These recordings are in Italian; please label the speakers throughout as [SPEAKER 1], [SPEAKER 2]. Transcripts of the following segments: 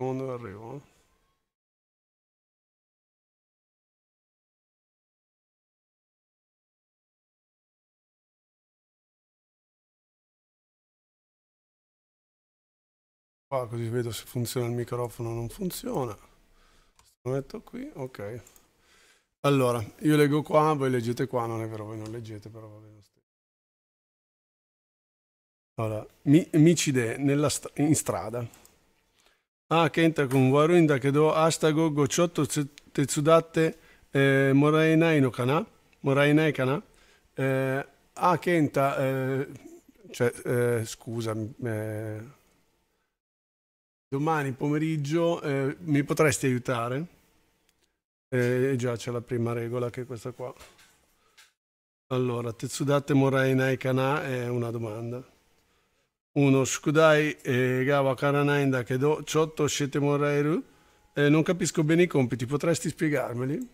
[SPEAKER 1] secondo arrivo. Qua così vedo se funziona il microfono o non funziona. Lo metto qui, ok.
[SPEAKER 2] Allora, io leggo qua, voi leggete qua, non è vero, voi non leggete, però va bene lo stesso. Allora, mi, micide nella, in strada. Ah, 아 켄타군 와루인다 케도 아스타고 고초토 tetsudatte eh, morainai no kana morainai kana eh, ah Kenta eh, cioè, eh, scusa eh, domani pomeriggio eh, mi potresti aiutare eh, già c'è la prima regola che è questa qua allora Tetsudatte morainai kana è una domanda uno che va caranai in che do, ciotto siete moreru. Eh, non capisco bene i compiti, potresti spiegarmeli?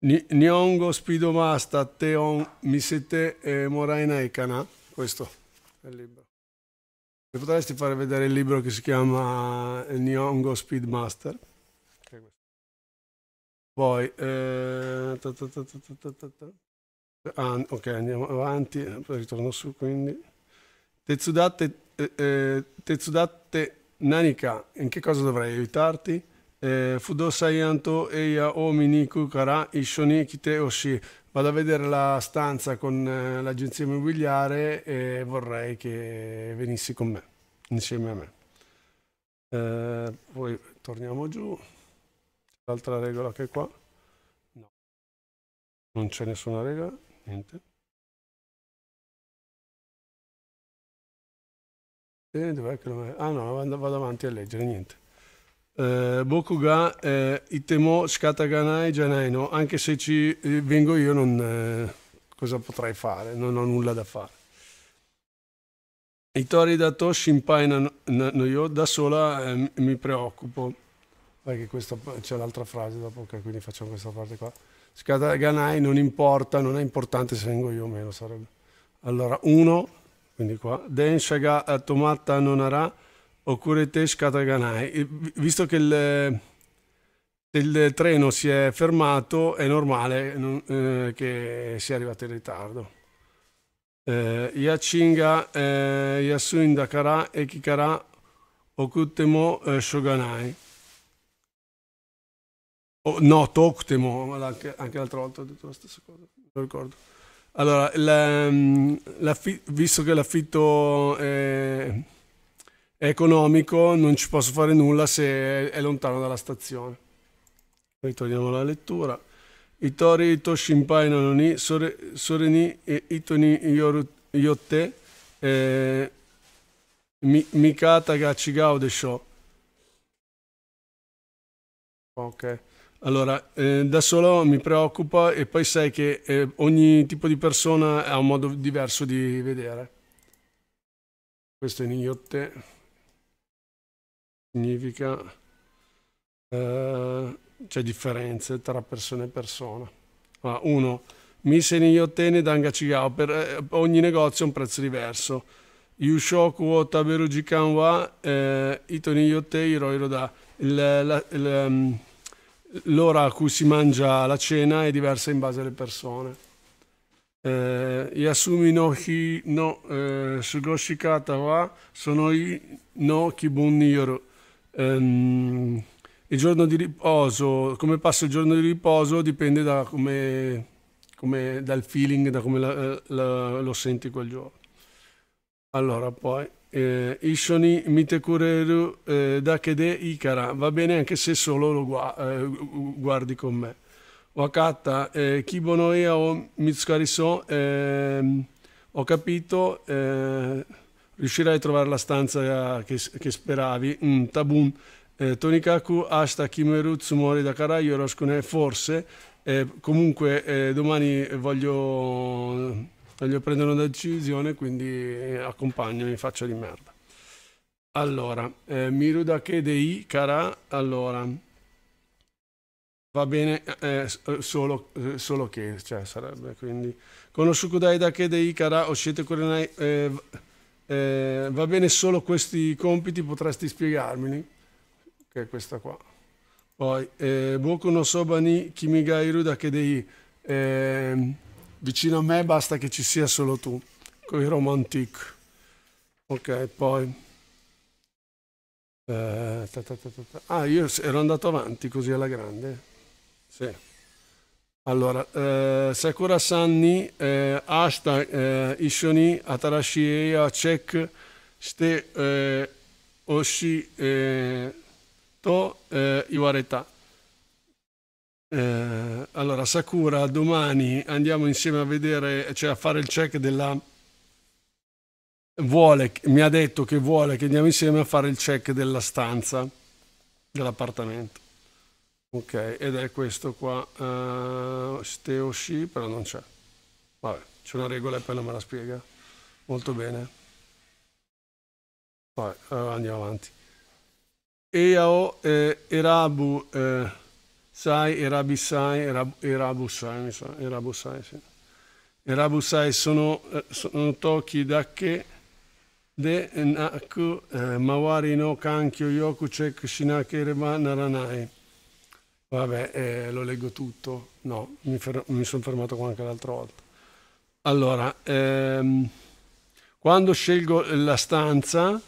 [SPEAKER 2] Nyongo spidomasta teon misete eh, morainai kana, questo è il libro. Mi potresti fare vedere il libro che si chiama eh, Nyongo Speedmaster? Poi, eh, ta ta ta ah, ok, andiamo avanti, eh, ritorno su quindi. Tetsudate, eh, eh, tetsudate Nanika, in che cosa dovrei aiutarti? Eh, Fudosai Anto Eia Ominiku Kara Ishoni Kite Oshi. Vado a vedere la stanza con eh, l'agenzia immobiliare e vorrei che venissi con me, insieme a me. Eh, poi torniamo giù. L'altra regola
[SPEAKER 1] che è qua. No. Non c'è nessuna regola, niente. ah
[SPEAKER 2] no, vado avanti a leggere, niente. Eh, Bokuga eh, itemo shikataganai janai no, anche se ci eh, vengo io non, eh, cosa potrei fare? Non ho nulla da fare. Itori da to shinpai no, no io da sola eh, mi preoccupo. Perché questa c'è l'altra frase dopo, okay, quindi facciamo questa parte qua. Shikataganai non importa, non è importante se vengo io o meno sarebbe. Allora, uno quindi qua, Denshaga Tomata Nonara Okuretesh Kataganai. Visto che il, il, treno si è fermato, è normale non, eh, che sia arrivato in ritardo. Eh, Yachinga eh, Yasundakara Ekikara Okutemo eh, Shoganai. Oh, no, Toktemo, anche, anche l'altra volta ho detto la stessa cosa, non ricordo. Allora, la, mm, la, visto che l'affitto è, è, economico, non ci posso fare nulla se è, lontano dalla stazione. Ritorniamo alla lettura. Itori Toshinpai sore ni e Itoni Yotte, eh, Mikata Gachigao Desho. Ok. Allora, eh, da solo mi preoccupa e poi sai che eh, ogni tipo di persona ha un modo diverso di vedere. Questo è iotte significa eh, c'è differenze tra persona e persona. Allora, uno, misen iottene danga Chigao. per eh, ogni negozio ha un prezzo diverso. Yushoku o Taberu Jikan wa eh, Itoni yotte iroiro da. Ehm, l'ora a cui si mangia la cena è diversa in base alle persone. Eh, Yasumi no hi no eh, sugoshikata wa sono i no kibun niyoru. Um, ehm, il giorno di riposo, come passo il giorno di riposo dipende da come, come, dal feeling, da come la, eh, la, lo senti quel giorno. Allora, poi eh, Ishoni Mitekureru eh, Dakede Ikara, va bene anche se solo lo gua, eh, guardi con me. Wakata eh, Kibonoea o Mitsukariso, eh, ho capito, eh, riuscirai a trovare la stanza che, che speravi. Mm, tabun, eh, Tonikaku Ashita Kimeru Tsumori Dakara, Yoroshikune, forse, eh, comunque domani voglio voglio prendere una decisione, quindi eh, accompagno, in faccia di merda. Allora, eh, Miruda Kedei Kara, allora, va bene eh, eh, eh, solo, eh, solo, che, cioè sarebbe quindi... Conosciuto da Kedei Kara, Oshete Korenai, eh, va bene solo questi compiti, potresti spiegarmeli? Che è questa qua. Poi, Boku no Sobani Kimigairu da Kedei... Eh, vicino a me basta che ci sia solo tu, con i Roma Ok, poi... Uh, ta ta ta ah, io ero andato avanti così alla grande. Sì. Allora, uh, Sakura Sanni, uh, hashtag uh, Ishoni, Atarashieya, Check, Ste, Oshi, To, Iwareta. Eh, allora, Sakura, domani andiamo insieme a vedere, cioè a fare il check della... Vuole, mi ha detto che vuole che andiamo insieme a fare il check della stanza, dell'appartamento. Ok, ed è questo qua, uh, eh, Steoshi, però non c'è. Vabbè, c'è una regola e poi non me la spiega. Molto bene. Vabbè, allora andiamo avanti. Eao eh, Erabu... Eh, Sai, Erabi Sai, Erab, Erabu Sai, mi sa, Erabu Sai, sì. Erabu Sai sono, eh, sono tocchi da che de naku eh, mawari no kankyo yoku chek shinake reba naranai. Vabbè, eh, lo leggo tutto. No, mi, fer- mi sono fermato qua anche l'altra volta. Allora, ehm, quando scelgo la stanza,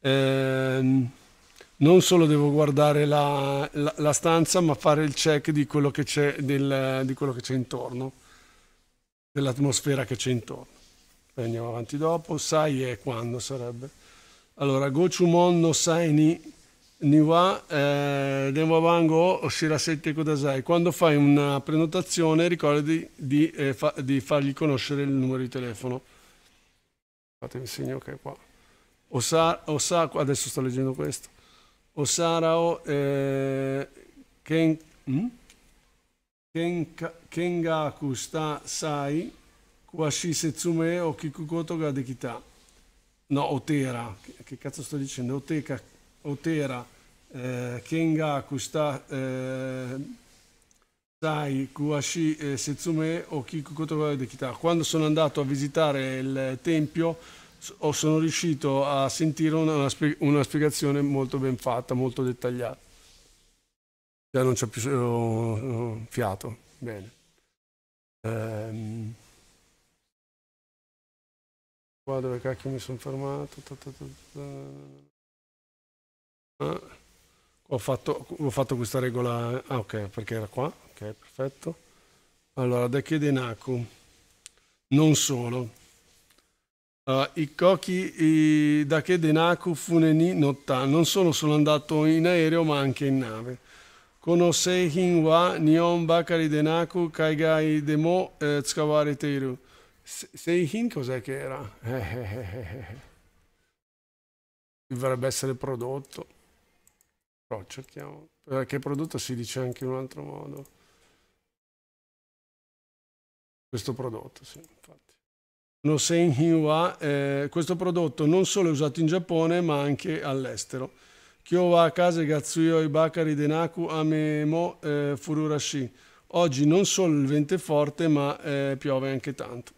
[SPEAKER 2] ehm, non solo devo guardare la, la, la stanza, ma fare il check di quello che c'è, del, di quello che c'è intorno, dell'atmosfera che c'è intorno. Poi andiamo avanti dopo. Sai e quando sarebbe. Allora, Gochumon no sai ni Niwa eh, Denwabango Shirasete Kodasai. Quando fai una prenotazione ricordati di, eh, fa, di, fargli conoscere il numero di telefono. Fatemi segno che okay, qua. Osa, osa, adesso sto leggendo questo. Osarao eh, Ken, hm? Mm? Kenka, Kengaku sta sai Kwashi Setsume o Kikukoto ga Dekita. No, Otera. Che cazzo sto dicendo? Oteka, Otera. Eh, Kengaku sta eh, sai Kwashi eh, Setsume o Kikukoto ga Dekita. Quando sono andato a visitare il tempio o sono riuscito a sentire una, una, spiegazione molto ben fatta, molto dettagliata. Già non c'è più oh, fiato. Bene. Ehm.
[SPEAKER 3] Qua dove cacchio mi sono fermato. Ta, ta, ta,
[SPEAKER 2] ah. ho, fatto, ho fatto questa regola. Eh. Ah, ok, perché era qua. Ok, perfetto. Allora, da Kedenaku. Non solo. Uh, I Koki da che Kedenaku Funeni Notta non sono solo andato in aereo ma anche in nave. Konoseihin wa Nihon Bakari Denaku Kaigai Demo eh, Tsukaware Teiru. Seihin cos'è che era? Dovrebbe essere prodotto. Però cerchiamo. Perché eh, prodotto si dice anche in un altro modo. Questo prodotto, sì, infatti. Nosen Hiwa, eh, questo prodotto non solo è usato in Giappone ma anche all'estero. Kyo wa Gatsuyo Ibakari Denaku Amemo eh, Fururashi. Oggi non solo il vento è forte ma eh, piove anche tanto.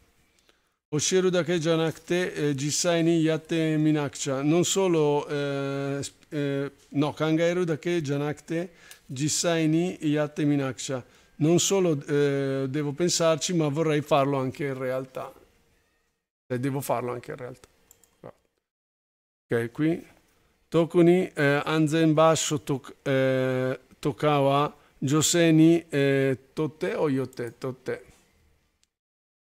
[SPEAKER 2] Oshiru Dake Janakte eh, Jisai ni Yatte Minakcha. Non solo... Eh, eh, no, Kangairu Dake Janakte Jisai ni Yatte Minakcha. Non solo devo pensarci ma vorrei farlo anche in realtà. E devo farlo anche in realtà. Ok, qui. Tokuni, eh, Anzen Basho, tok, eh, Tokawa, Joseni, eh, Totte o Yotte, Tote.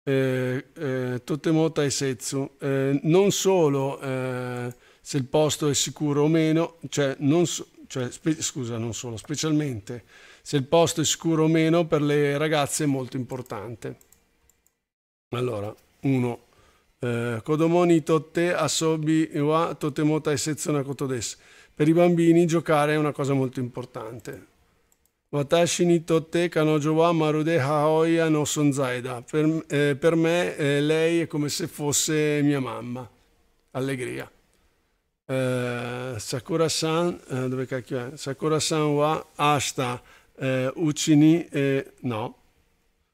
[SPEAKER 2] Eh, eh, Totemota e Setsu. Eh, non solo eh, se il posto è sicuro o meno, cioè, non so, cioè, scusa, non solo, specialmente se il posto è sicuro o meno per le ragazze è molto importante. Allora, uno, eh, totemota Per i bambini giocare è una cosa molto importante. Watashi ni 私にとって彼女はまるで母親の存在だ。Per, eh, per me eh, lei è come se fosse mia mamma. Allegria. Eh, Sakura-san, eh, dove cacchio è? Sakura-san wa ashta eh, uccini, eh, no,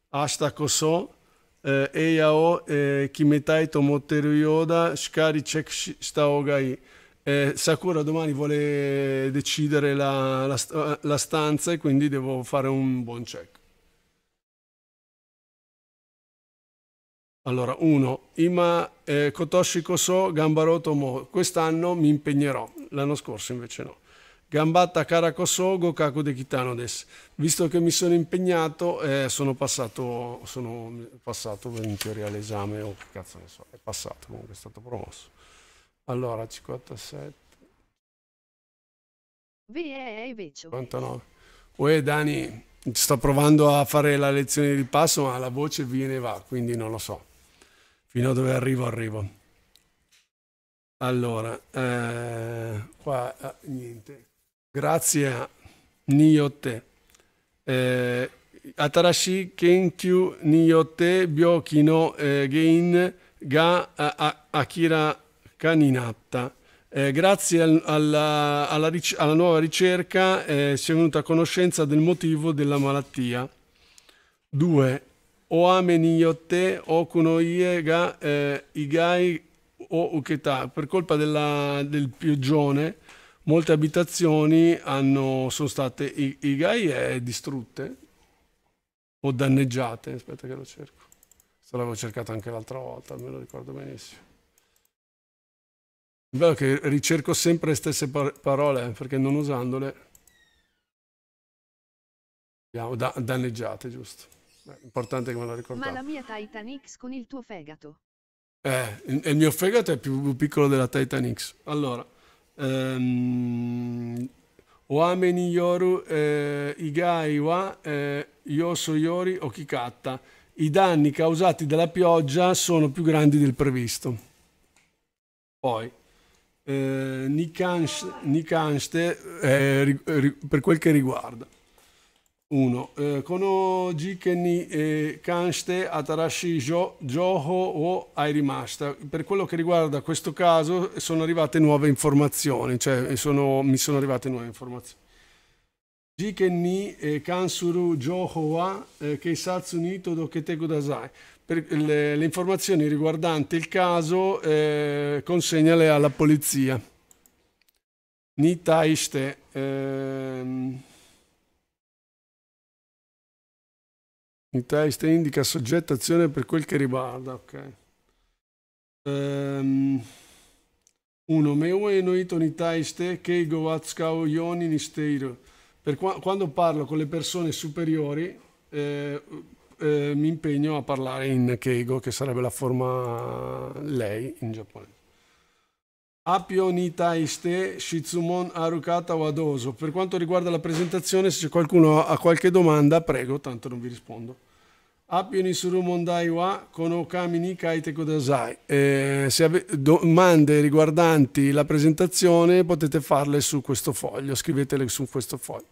[SPEAKER 2] ashta koso えー、エイヤを、えー、決めたいと思っているようだしっかりチェックした方がいい、eh, eh, eh, Sakura domani vuole decidere la, la, eh, la stanza e quindi devo fare un buon check Allora, 1. Ima eh, Kotoshi Koso, Gambaroto Tomo, quest'anno mi impegnerò, l'anno scorso invece no. Gambata Karakosogo Kakude Kitano des. Visto che mi sono impegnato, eh, sono, passato, sono passato in teoria all'esame, o oh, che cazzo ne so, è passato, comunque è stato promosso. Allora, 57.
[SPEAKER 4] 59.
[SPEAKER 2] Eh, Uè Dani, sto provando a fare la lezione di passo, ma la voce viene e va, quindi non lo so. Fino a dove arrivo, arrivo. Allora, eh, qua ah, niente, grazie a Niyote. Eh, Atarashi Kenkyu Niyote Byokino eh, Gein Ga a, Akira Kaninatta. Eh, grazie al, alla, alla, ric- alla, nuova ricerca eh, si è venuta a conoscenza del motivo della malattia. 2. Oame Niyote Okuno Iega eh, Igai o Uketa. Per colpa della, del pioggione molte abitazioni hanno, sono state i, i gaie distrutte o danneggiate. Aspetta che lo cerco. Se l'avevo cercato anche l'altra volta, me lo ricordo benissimo. È bello che ricerco sempre le stesse par parole, perché non usandole... Ah, da danneggiate, giusto. Beh, importante che me lo ricordate. Ma
[SPEAKER 4] la mia Titan X con il tuo fegato.
[SPEAKER 2] Eh, il mio fegato è più piccolo della Titan X. Allora... Um, yoru Igaiwa igai wa eh, yoso yori okikatta. I danni causati dalla pioggia sono più grandi del previsto. Poi, eh, Nikanste, eh, per quel che riguarda 1. Eh, kono jikeni e eh, Kanste, atarashi jo, joho o airimashita. Per quello che riguarda questo caso sono arrivate nuove informazioni, cioè eh, sono, mi sono arrivate nuove informazioni. Jikeni e eh, kansuru joho wa keisatsu ni todokete kudasai. Per le, informazioni riguardanti il caso eh, consegnale alla polizia. Ni taishite. Ehm, In testa indica soggetto azione per quel che riguarda, ok. Um, ehm, 1. Meue enoito nitaiste keigo watskao yoni nisteiro. Per qua, quando parlo con le persone superiori eh, eh, mi impegno a parlare in keigo, che sarebbe la forma lei in giapponese. Appio Nitaiste Shizumon Arukata Wadoso. Per quanto riguarda la presentazione, se qualcuno ha qualche domanda, prego, tanto non vi rispondo. Appio Nisuru Mondai wa Konokami ni Kaite Kodasai. Eh, se avete domande riguardanti la presentazione, potete farle su questo foglio, scrivetele su questo foglio.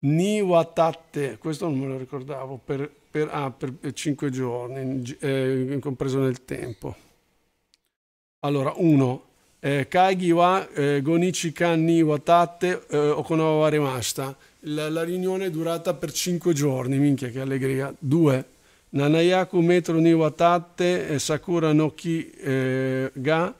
[SPEAKER 2] Ni Niwatatte, questo non me lo ricordavo, per, per, ah, per 5 giorni, eh, compreso nel tempo. Allora, uno, eh, Kaigi wa eh, Gonichikan ni Watate eh, Okonawa rimasta. La, la, riunione è durata per 5 giorni, minchia che allegria. 2. Nanayaku metro ni Watate eh, Sakura no ki eh, ga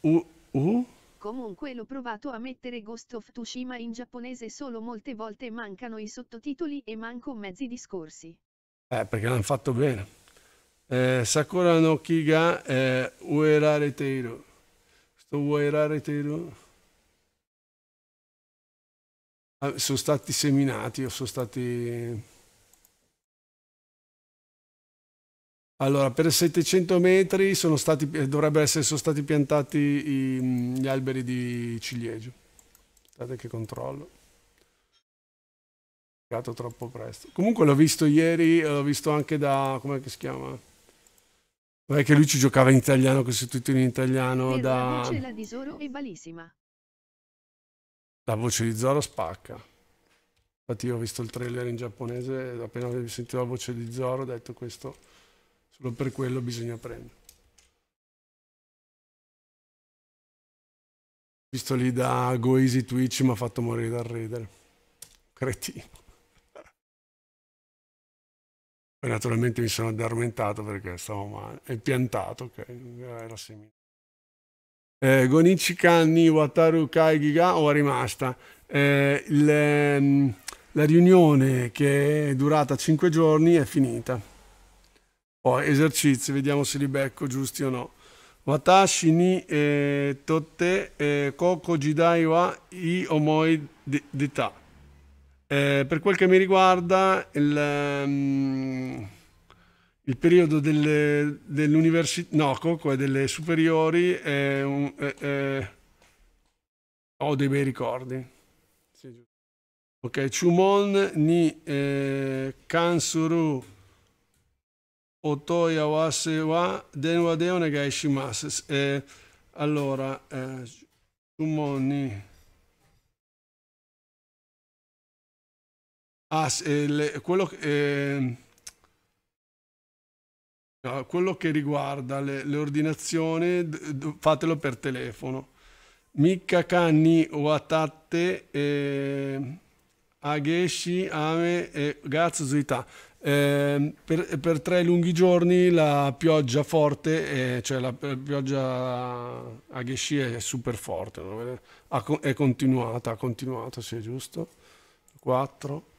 [SPEAKER 2] u, u?
[SPEAKER 4] Comunque l'ho provato a mettere Ghost of Tsushima in giapponese solo molte volte mancano i sottotitoli e manco mezzi discorsi.
[SPEAKER 2] Eh, perché l'hanno fatto bene. Eh, Sakura no Kiga eh, Uerare Teiro. Sto Wairare Teru. Ah, sono stati seminati o sono stati... Allora, per 700 metri sono stati, eh, dovrebbe essere sono stati piantati i, gli alberi di ciliegio. Aspettate che controllo troppo presto. Comunque l'ho visto ieri, l'ho visto anche da, come si chiama? Non è che lui ci giocava in italiano con sottotitoli in italiano per da... La voce
[SPEAKER 4] di Zoro è bellissima.
[SPEAKER 2] La voce di Zoro spacca. Infatti io ho visto il trailer in giapponese, e appena avevo sentito la voce di Zoro ho detto questo, solo per quello
[SPEAKER 3] bisogna prendere.
[SPEAKER 2] Visto lì da Goeasy Twitch mi ha fatto morire dal ridere. Cretino. Poi naturalmente mi sono addormentato perché stavo male, e piantato, ok. era simile. Eh, Gonichi Kanni Wataru Kaigiga o è rimasta. Eh, le, ehm, la riunione che è durata 5 giorni è finita. Poi esercizi, vediamo se li becco giusti o no. Watashi ni eh, totte eh, koko jidai wa i omoi d'età. Eh, per quel che mi riguarda, il, um, il periodo delle, dell'università, no, comunque delle superiori, è un, è, è... ho dei bei ricordi. Sì. Ok, Chumon ni eh, Kansuru Otoya wase wa denwa deone gaishimasu. Eh, allora, eh,
[SPEAKER 1] Chumon ni... Ah, eh, le, quello, eh, no, quello, che
[SPEAKER 2] riguarda le, le ordinazioni, fatelo per telefono. Mikka Kanni Watatte eh, Ageshi Ame e Gatsuzuita. Eh, per, per, tre lunghi giorni la pioggia forte, eh, cioè la, la pioggia Ageshi è super forte, no? è continuata, ha continuato, sì, è giusto? 4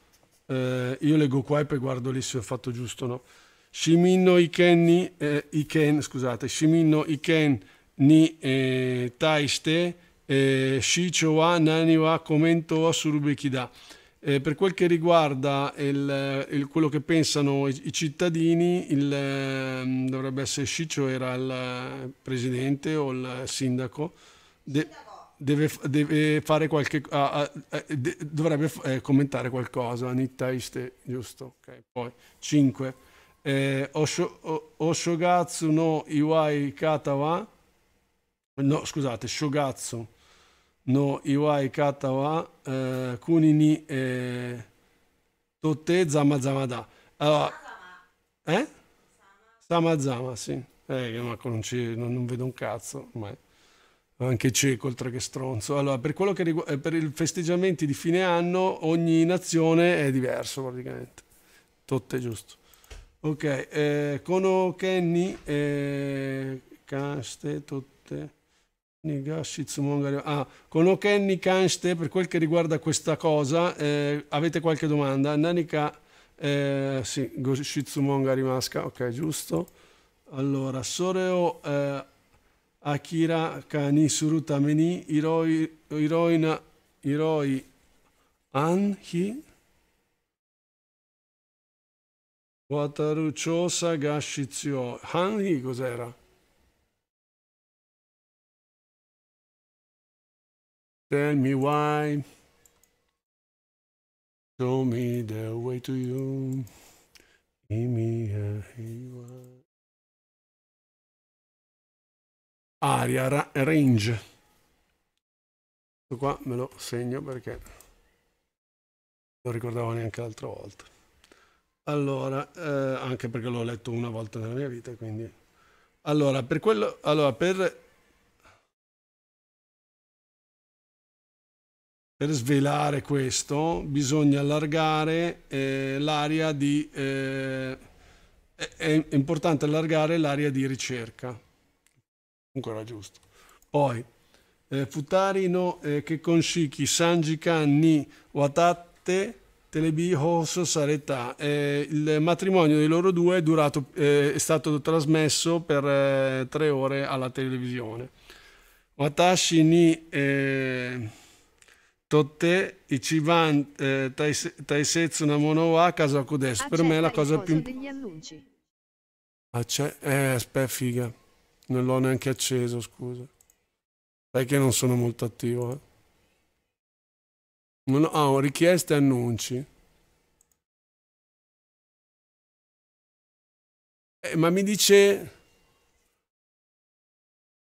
[SPEAKER 2] eh, io leggo qua e poi guardo lì se ho fatto giusto o no. Shiminno Iken, eh, Iken, scusate, Shiminno Iken ni eh, taiste eh, shicho wa nani wa commento wa surubekida. Eh, per quel che riguarda il, il, quello che pensano i, i cittadini, il, eh, dovrebbe essere Ciccio era il eh, presidente o il sindaco. De- deve, deve fare qualche ah, ah, de, dovrebbe eh, commentare qualcosa Anitta Iste giusto okay. poi 5 eh, Oshogatsu no Iwai Katawa no scusate Shogatsu no Iwai Katawa eh, Kuni ni eh, Totte Zama Zama allora, eh? Zama Zama sì eh, io non, non vedo un cazzo ma anche cieco oltre che stronzo. Allora, per, quello che riguarda eh, per i festeggiamenti di fine anno ogni nazione è diverso praticamente. Totte giusto. Ok, eh, Kono Kenny, eh, Kanste, tutte. Nigashi, Tsumongari. Ah, Kono Kenny, Kanste, per quel che riguarda questa cosa, eh, avete qualche domanda? Nanika, eh, sì, Goshitsumongari Masca, ok, giusto. Allora, Soreo... Eh, 明らかにするためにいろいろな、いろい暗秘
[SPEAKER 1] 渡る調査が必要。範囲ござい a Tell me why. Show me the
[SPEAKER 3] way to you. 意味 w 平和。aria ra,
[SPEAKER 1] range
[SPEAKER 2] questo qua me lo segno perché non ricordavo neanche l'altra volta allora eh, anche perché l'ho letto una volta nella mia vita quindi allora per quello allora per per svelare questo bisogna allargare eh, l'area di eh, è, è importante allargare l'area di ricerca comunque era giusto. Poi, eh, Futarino eh, che Konshiki, Sanjikan ni Watatte Telebihos Sareta. Eh, il matrimonio dei loro due è, durato, eh, è stato trasmesso per eh, tre ore alla televisione. Watashi ni eh, Totte Ichiban eh, Taisetsu Namono wa Kazaku Des. Per me è la cosa più...
[SPEAKER 4] Degli annunci.
[SPEAKER 2] Ah, c'è... Eh, aspetta, figa. Non l'ho neanche acceso, scusa. Sai che non sono molto attivo,
[SPEAKER 1] eh. Non ho, ah, richieste e annunci. Eh, ma mi dice...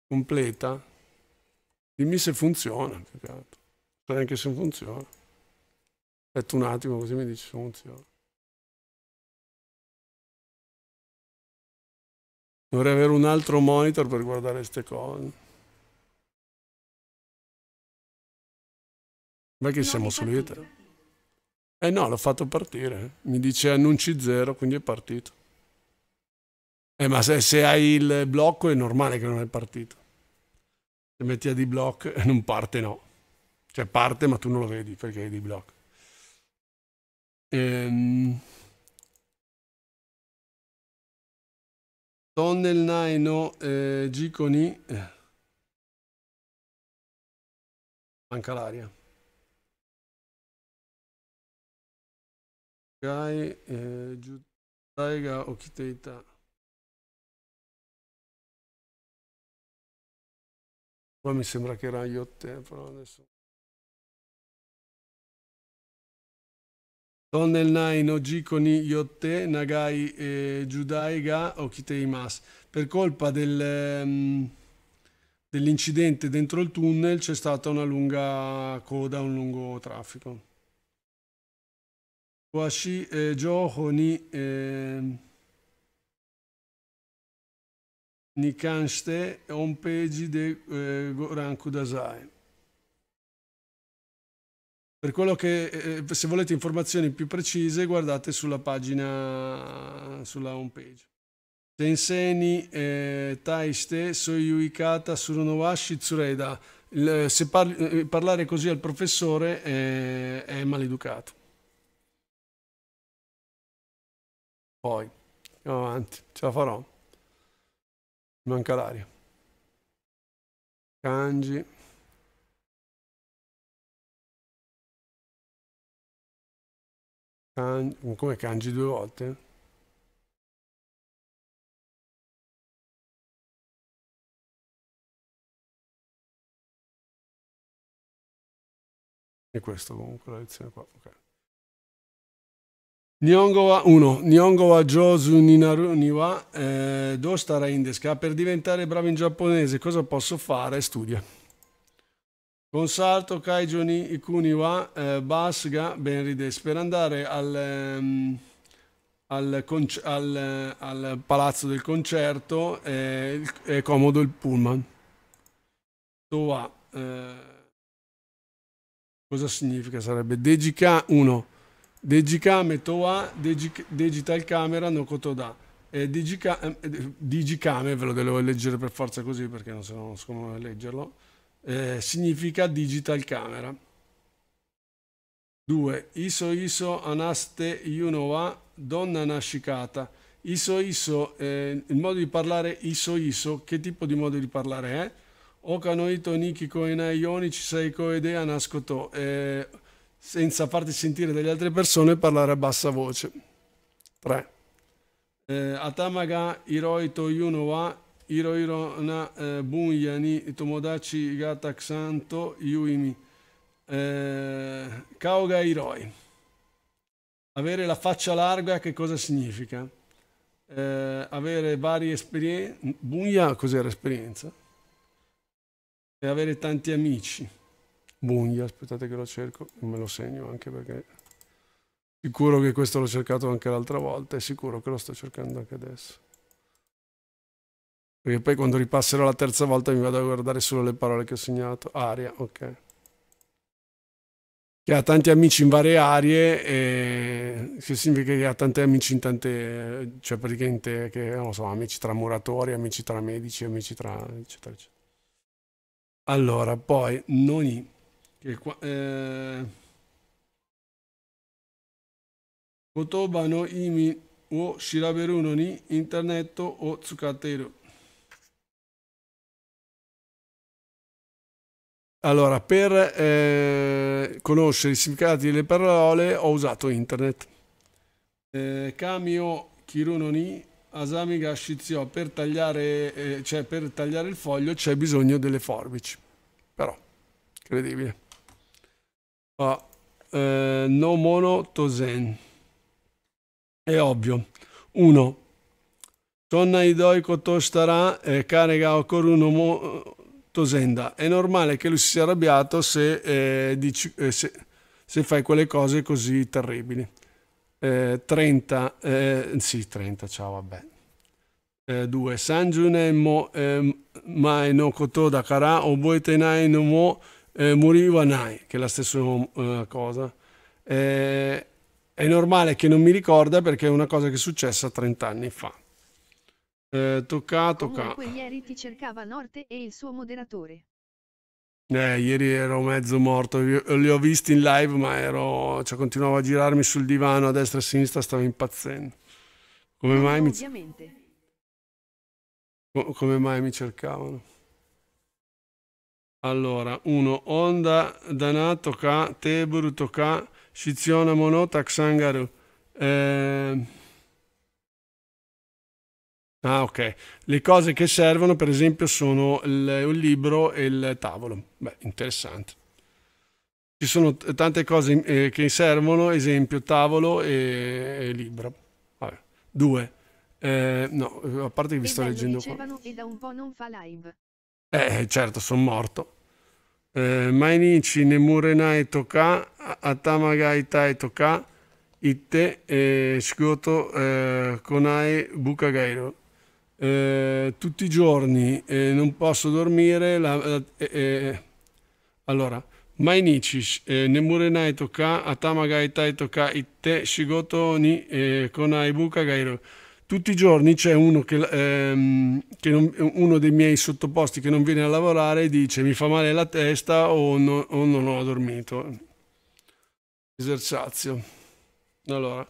[SPEAKER 1] Completa? Dimmi se funziona, più che altro. anche se funziona. Aspetta un attimo così mi dice se funziona. Dovrei avere un altro monitor per guardare queste cose.
[SPEAKER 3] Ma che siamo solo io te? Eh no, l'ho fatto
[SPEAKER 2] partire. Mi dice annunci zero, quindi è partito. Eh ma se, se hai il blocco è normale che non è partito. Se metti a D-block eh, non parte no. Cioè parte ma tu non lo vedi perché è di block
[SPEAKER 1] Ehm... Tonnel Naino eh, Giconi. Manca l'aria. Gai, eh, Giudaiga Okiteita. Qua mi sembra che era Iotte, però adesso... Tonnel
[SPEAKER 2] nai no jiko ni yotte nagai e eh, Giudaiga, o Kiteimas. Per colpa del, um, dell'incidente dentro il tunnel c'è stata una lunga coda, un lungo traffico. Washi e eh, gioco ehm, Nikanste homepage de eh, Goran Kudasai. Per quello che, eh, eh, se volete informazioni più precise, guardate sulla pagina, sulla home page. Senseni, eh, Taiste, Soyuikata, Surunowashi, Tsureda. Eh, se parli, parlare così al professore eh, è maleducato. Poi, andiamo avanti, ce la farò.
[SPEAKER 1] Manca l'aria. Kanji. Can... Come cangi due volte? E questo comunque la lezione qua, ok.
[SPEAKER 2] Nyongowa 1. Nyongowa Josu Ninaru Niwa. Eh, do starai in Per diventare bravo in giapponese cosa posso fare? Studia. Consalto salto, ni Ikuni wa eh, Basga Benrides per andare al, ehm, al, al, al, palazzo del concerto eh, è comodo il pullman. Toa, eh, cosa significa? Sarebbe Dejika 1, Dejikame Toa, Digital Camera no Kotoda. Eh, eh, eh, Digicame, ve lo devo leggere per forza così perché non se no non so come leggerlo eh, significa digital camera. 2. ISO ISO anaste yunova donna nashikata. ISO ISO, eh, il modo di parlare ISO ISO, che tipo di modo di parlare è? Okanoito niki koenai ionici sei koede anaskoto, eh, senza farti sentire dalle altre persone parlare a bassa voce. 3. Eh, atamaga iroito yuno wa Hiro na eh, bunya ni tomodachi eh, ga takusanto yuimi. Kaoga Avere la faccia larga che cosa significa? Eh, avere varie esperienze, buia cos'era esperienza? E avere tanti amici. Buia, aspettate che lo cerco, me lo segno anche perché sicuro che questo l'ho cercato anche l'altra volta e sicuro che lo sto cercando anche adesso. Perché poi quando ripasserò la terza volta mi vado a guardare solo le parole che ho segnato. Aria, ok. Che ha tanti amici in varie aree, e... che significa che ha tanti amici in tante... cioè praticamente che, non so, amici tra muratori, amici tra medici, amici tra... eccetera, eccetera. Allora, poi, noni... Che qua... Eh... Kotoba imi o shiraberu no ni o tsukateru.
[SPEAKER 3] Allora, per
[SPEAKER 2] eh, conoscere i significati delle parole ho usato internet. Eh, Kamio Kirunoni Asami Gashizio, eh, cioè, per tagliare, il foglio c'è bisogno delle forbici. Però, credibile. Ah, eh, no mono tosen. È ovvio. 1. Sonna idoi kotoshitara eh, karega okoru no Tosenda, è normale che lui si sia arrabbiato se, eh, dici, eh, se, se fai quelle cose così terribili. Eh, 30, eh, sì 30, ciao vabbè. 2. Eh, Sanjune mo ehm, mai no koto da kara oboete nai no mo eh, muriva nai, che è la stessa cosa. è normale che non mi ricorda perché è una cosa che è successa 30 anni fa. Eh, tocca, tocca. Comunque
[SPEAKER 4] ieri ti cercava Norte e il suo moderatore.
[SPEAKER 2] Eh, ieri ero mezzo morto, li ho visti in live ma ero, cioè, continuavo a girarmi sul divano a destra e a sinistra, stavo impazzendo. Come mai mi... Come mai mi cercavano? Allora, uno, Onda, Dana, Toka, Teburu, Toka, Shiziona, Monota, Taksangaru. Eh... Ah, ok. Le cose che servono, per esempio, sono il, il libro e il tavolo. Beh, interessante. Ci sono tante cose eh, che servono, esempio tavolo e, e libro. Vabbè. Due. Eh, no, a parte che vi sto leggendo qua.
[SPEAKER 4] E da un po' non fa live.
[SPEAKER 2] Eh, certo, sono morto. Eh, Mainichi Nemurenai Toka, Atamagai Tai Toka, Itte, eh, Shigoto, eh, Konai Bukagairo eh, tutti i giorni eh, non posso dormire. La, la, eh, eh allora, Mainichi, eh, Nemure toka, Atama gaitai toka, Itte shigoto con eh, konaibuka gairu. Tutti i giorni c'è uno, che, ehm, che non, uno dei miei sottoposti che non viene a lavorare e dice mi fa male la testa o, no, o non ho dormito. Esercizio. Allora,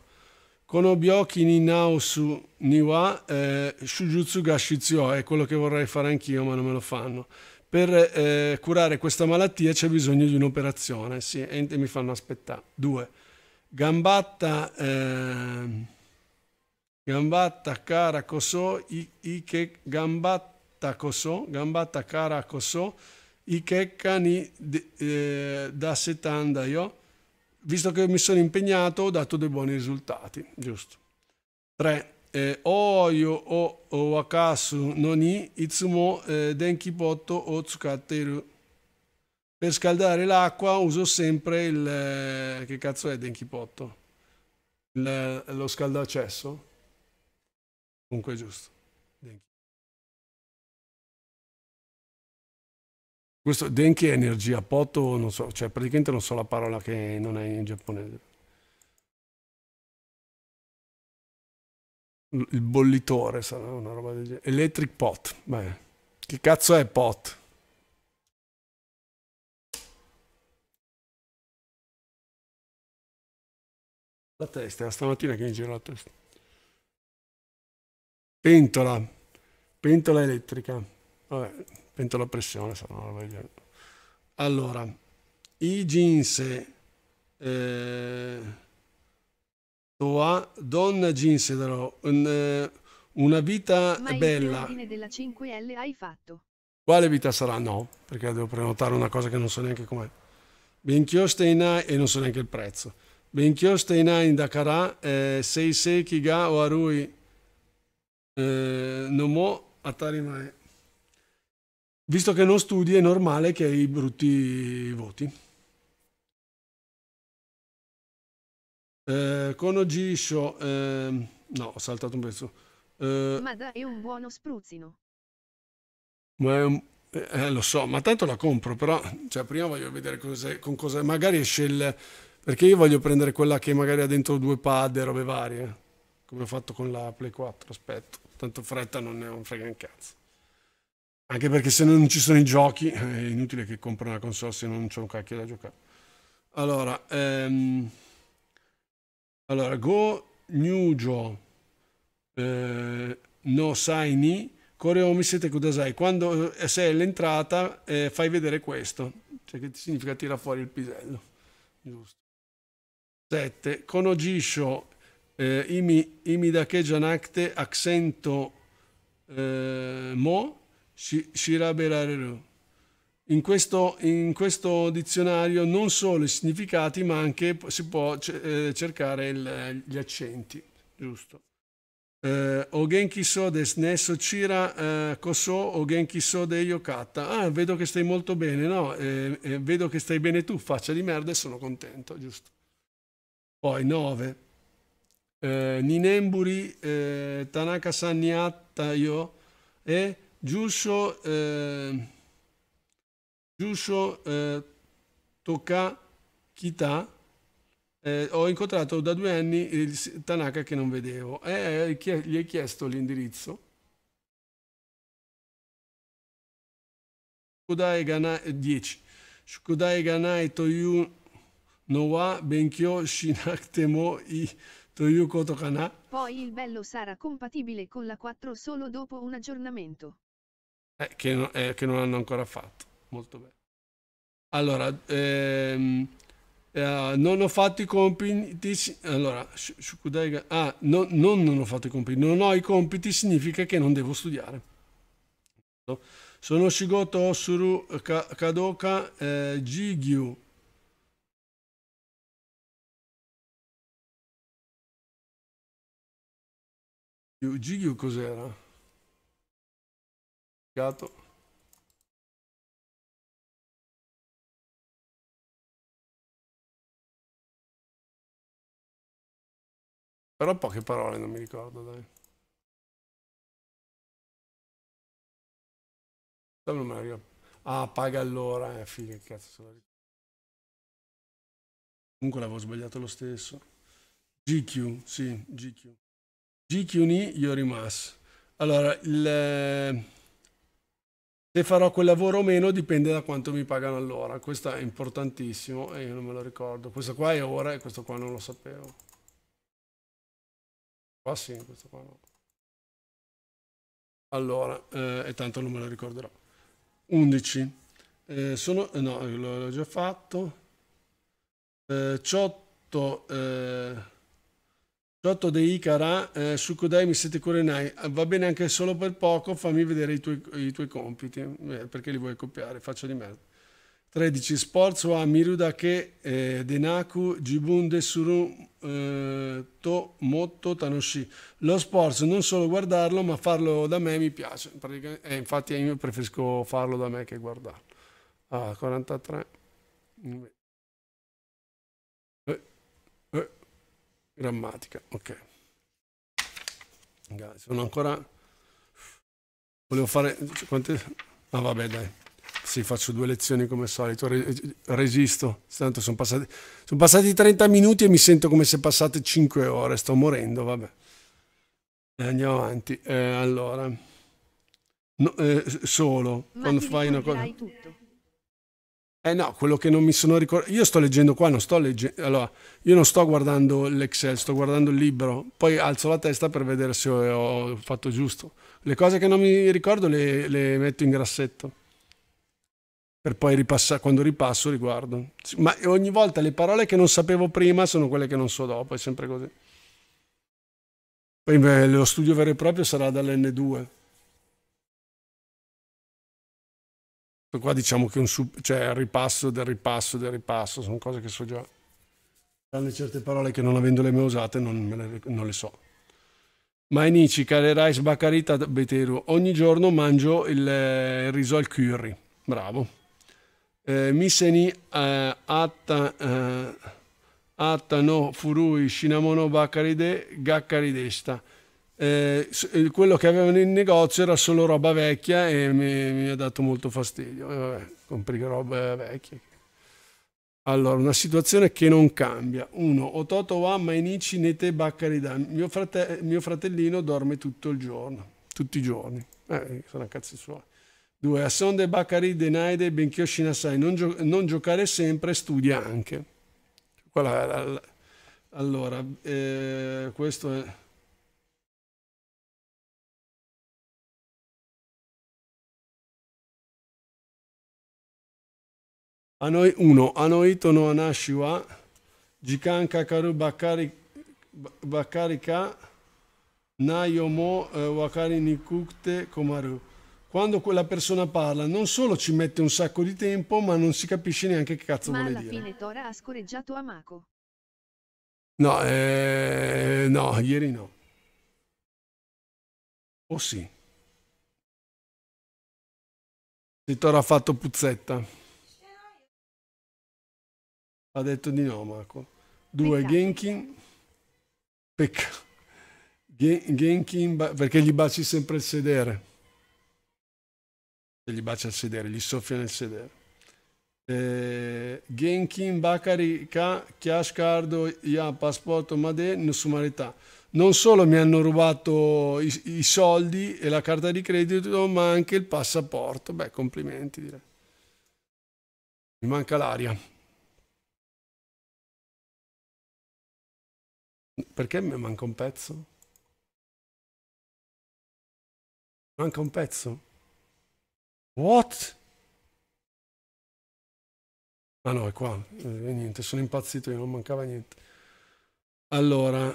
[SPEAKER 2] Konobyoki ni Naosu Niwa eh, Shujutsu Gashizyo è quello che vorrei fare anch'io ma non me lo fanno. Per eh, curare questa malattia c'è bisogno di un'operazione, sì, e, mi fanno aspettare. Due. Gambatta, eh, gambatta cara coso, i, Ike Gambatta Koso, Gambatta cara Koso, Ikekka ni eh, da setanda io visto che mi sono impegnato, ho dato dei buoni risultati, giusto? 3. Eh, oyo o wakasu noni ni itsumo denki potto o eh, tsukatteru. Per scaldare l'acqua uso sempre il... Eh, che cazzo è denki potto? lo scaldacesso? Comunque è giusto.
[SPEAKER 1] Questo Denki è energia, Poto
[SPEAKER 3] non so, cioè praticamente non so la parola che non è in giapponese. Il bollitore sarà una roba del genere. Electric
[SPEAKER 1] pot, beh. Che cazzo è pot? La testa, è stamattina che mi giro la testa. Pentola,
[SPEAKER 2] pentola elettrica. Vabbè pentola la pressione, Allora, i ginse, eh, Toa, donna ginse darò, eh, una vita Ma bella. Ma
[SPEAKER 4] della 5L hai fatto?
[SPEAKER 2] Quale vita sarà? No, perché devo prenotare una cosa che non so neanche com'è. Benkyosteinai, e non so neanche il prezzo. Benkyosteinai in in Dakara, eh, Seiseki ga o Oarui eh, Nomo Atarimai. Visto che non studi è normale che hai brutti
[SPEAKER 3] voti. Eh, con
[SPEAKER 2] Ogiscio... eh, no, ho saltato un pezzo. Eh,
[SPEAKER 4] ma dai, un buono spruzzino.
[SPEAKER 2] Ma è un, eh, lo so, ma tanto la compro, però cioè, prima voglio vedere cos'è, con cosa magari esce il... Perché io voglio prendere quella che magari ha dentro due pad e robe varie, come ho fatto con la Play 4, aspetto. Tanto fretta non ne frega un cazzo. Anche perché se non ci sono i giochi eh, è inutile che compri una console se non c'è un cacchio da giocare. Allora, ehm, allora Go Newjo eh, No Saini Coreomi Sete Kudasai. Quando eh, sei all'entrata eh, fai vedere questo, cioè che significa tira fuori il pisello. Giusto. 7. Conogisho eh, imi, Imidake Janakte Accento eh, Mo shiraberareru. In questo, in questo dizionario non solo i significati, ma anche si può eh, cercare il, gli accenti, giusto? Eh, o genki so des nesso cira eh, koso o genki so de yokata. Ah, vedo che stai molto bene, no? Eh, eh, vedo che stai bene tu, faccia di merda e sono contento, giusto? Poi 9. Eh, Ninemburi Tanaka san niatta yo e Giuscio, eh, Giuscio eh, Tokakita, eh, ho incontrato da due anni il Tanaka che non vedevo e eh, gli hai chiesto l'indirizzo. Shukudai Ganai eh, 10. Shukudai Ganai Toyu no wa Benkyo Shinakutemo i Toyu Kotokana.
[SPEAKER 4] Poi il bello sarà compatibile con la 4 solo dopo un aggiornamento
[SPEAKER 2] eh, che, eh, che, non hanno ancora fatto. Molto bene. Allora, ehm, eh, non ho fatto i compiti. Allora, Shukudaiga. Ah, no, non, non ho fatto i compiti. Non ho i compiti significa che non devo studiare. Sono Shigoto Osuru Kadoka eh, Jigyu.
[SPEAKER 1] Jigyu cos'era? Gato. Però poche parole, non mi ricordo, dai. Non Ah, paga allora, eh, figa, cazzo.
[SPEAKER 3] Comunque l'avevo sbagliato lo stesso. GQ,
[SPEAKER 2] sì, GQ. GQ ni rimas. Allora, il... Eh, se farò quel lavoro o meno dipende da quanto mi pagano all'ora. Questo è importantissimo e io non me lo ricordo. Questo qua è ora e questo qua non lo sapevo.
[SPEAKER 3] Qua sì, questo qua no. Allora,
[SPEAKER 2] eh, e tanto non me lo ricorderò.
[SPEAKER 1] 11.
[SPEAKER 2] Eh, sono, eh, no, l'ho già fatto. Eh, 18. Sotto De Icara, eh, Sukudai mi siete Kurenai, eh, va bene anche solo per poco, fammi vedere i tuoi, i tuoi compiti, eh, perché li vuoi copiare, faccio di merda. 13. Sports wa Mirudake eh, Denaku Jibun Desuru eh, To Motto Tanoshi. Lo sports non solo guardarlo, ma farlo da me mi piace. Eh, infatti io preferisco farlo da me che guardarlo. Ah, 43.
[SPEAKER 1] Grammatica, ok. Sono ancora... Volevo
[SPEAKER 2] fare... Quante... Ah vabbè dai. Sì, faccio due lezioni come al solito, resisto. Tanto sono passati, sono passati 30 minuti e mi sento come se passate 5 ore, sto morendo, vabbè. Eh, andiamo avanti. Eh, allora, no, eh, solo, Ma quando fai una cosa... Tutto. Eh no, quello che non mi sono ricordato. Io sto leggendo qua, non sto leggendo. Allora, io non sto guardando l'Excel, sto guardando il libro. Poi alzo la testa per vedere se ho fatto giusto. Le cose che non mi ricordo le, le metto in grassetto. Per poi ripassare, quando ripasso riguardo. Ma ogni volta le parole che non sapevo prima sono quelle che non so dopo, è sempre così. Poi beh, lo studio vero e proprio sarà dall'N2. Questo qua diciamo che è un sub,
[SPEAKER 3] cioè, ripasso del ripasso
[SPEAKER 2] del ripasso, sono cose che so già. Tranne certe parole che non avendole mai usate non, le, non le so. Mainici, Calerai, Sbaccarita, Beteru. Ogni giorno mangio il, eh, il riso al curry. Bravo. Eh, miseni, eh, atta, eh, attano, furui, cinamono, baccaride, gaccaridesta. Eh, eh, quello che avevano in negozio era solo roba vecchia e mi, mi ha dato molto fastidio. E eh, vabbè, compri roba vecchia. Allora, una situazione che non cambia. Uno, Ototo wa mainichi nete bakkarida. Mio, frate, mio fratellino dorme tutto il giorno, tutti i giorni. Eh, sono cazzi suoi. 2. Asonde bakkari denaide benkyoshi nasai. Non, gio non giocare sempre, studia anche. Quella, la, la. Allora, eh,
[SPEAKER 1] questo è... a noi Anoi 1.
[SPEAKER 2] Anoi tono anashiwa. Jikan kakaru bakari, bakari ka. Nayomo eh, wakari nikukte komaru. Quando quella persona parla, non solo ci mette un sacco di tempo, ma non si capisce neanche che cazzo
[SPEAKER 4] ma vuole dire. Ma alla fine Tora ha scorreggiato Amako.
[SPEAKER 2] No, eh,
[SPEAKER 3] no, ieri no. O oh, sì. Tora ha fatto puzzetta.
[SPEAKER 2] Ha detto di no, Marco. Due Genkin. Peccato. Gen Genkin perché gli baci sempre il sedere. Se gli bacia il sedere, gli soffia nel sedere. Eh, Genkin, Bakari, Ka, Chiascardo, Ia, Pasporto, Made, Nusumarità. Non solo mi hanno rubato i, i, soldi e la carta di credito, ma
[SPEAKER 1] anche il passaporto. Beh, complimenti direi. Mi manca l'aria. Perché mi manca un pezzo? Manca un pezzo? What? Ah no,
[SPEAKER 2] è qua. Eh, niente, sono impazzito io, non mancava niente. Allora,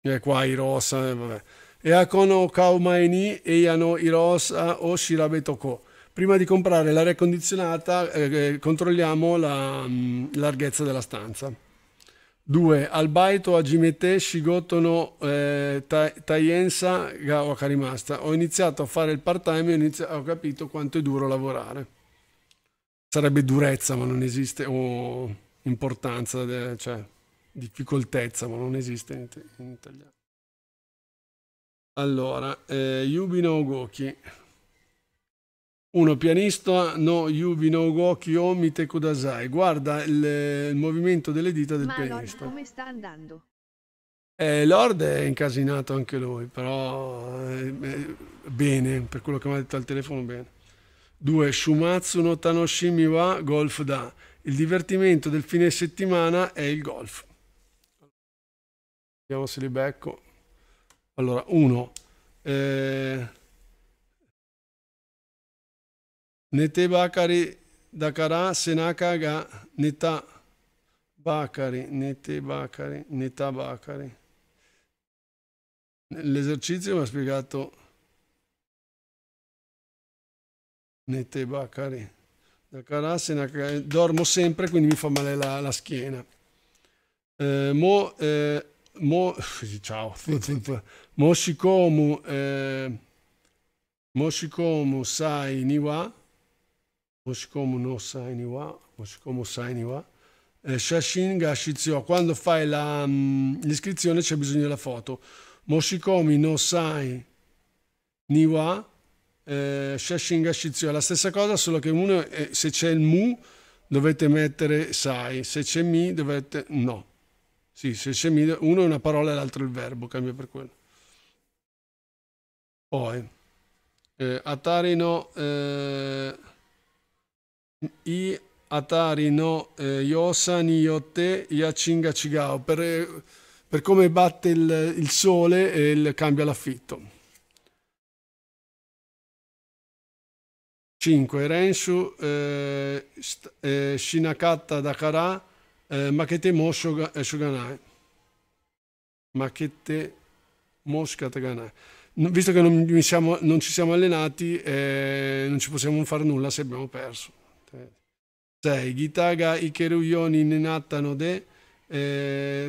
[SPEAKER 2] è qua i Hirosa, eh, vabbè. Eakono Kaumaeni i rosa o shirabe toko. Prima di comprare l'aria condizionata eh, eh controlliamo la mh, mm, larghezza della stanza. 2. Albaito, Agimete, Shigoto no eh, Taiensa, ga Wakarimasta. Ho iniziato a fare il part-time e ho, ho capito quanto è duro lavorare. Sarebbe durezza, ma non esiste, o importanza, de, cioè difficoltezza, ma non esiste in, in italiano. Allora, eh, Yubino Ogoki. Uno pianista no Yubi no Goki o Mite Kudasai. Guarda il, il, movimento delle dita del Ma pianista. Lord
[SPEAKER 4] come sta andando?
[SPEAKER 2] Eh, Lord è incasinato anche lui, però eh, eh, bene, per quello che mi ha detto al telefono bene. Due, Shumatsu no Tanoshimi wa Golf da. Il divertimento del fine settimana è il golf. Vediamo se li becco. Allora, uno... Eh... Netebakari Dakara Senakaga Neta Bakari, Nete Bakari, Neta Bakari. L'esercizio mi ha spiegato nette baccari Dakara Senakaga. Dormo sempre, quindi mi fa male la, la schiena. Eh, mo, eh, mo, ciao. Moshikomu, eh, Moshikomu Sai Niwa. Moscomo no Sainiwa, Moscomo Sainiwa, eh, Shashin Gashizio. Quando fai la, mh, mm, l'iscrizione c'è bisogno della foto. Moshikomi no Sai Niwa, eh, Shashin Gashizio. È la stessa cosa, solo che uno, è, eh, se c'è il mu, dovete mettere Sai, se c'è mi, dovete... no. Sì, se c'è mi, uno è una parola e l'altro è il verbo, cambia per quello. Poi, eh, Atari no... Eh, いあたりの、eh, yosa ni yotte yachinga chigao per, per come batte il, il sole e eh, il cambio all'affitto. 5. Renshu eh, eh, Shinakata Dakara eh, Makete Mo eh, Shoganai. Makete Mo Shikataganai. No, visto che non, siamo, non, ci siamo allenati, eh, non ci possiamo fare nulla se abbiamo perso. 6. Gita ikeru yo ni nenatta no de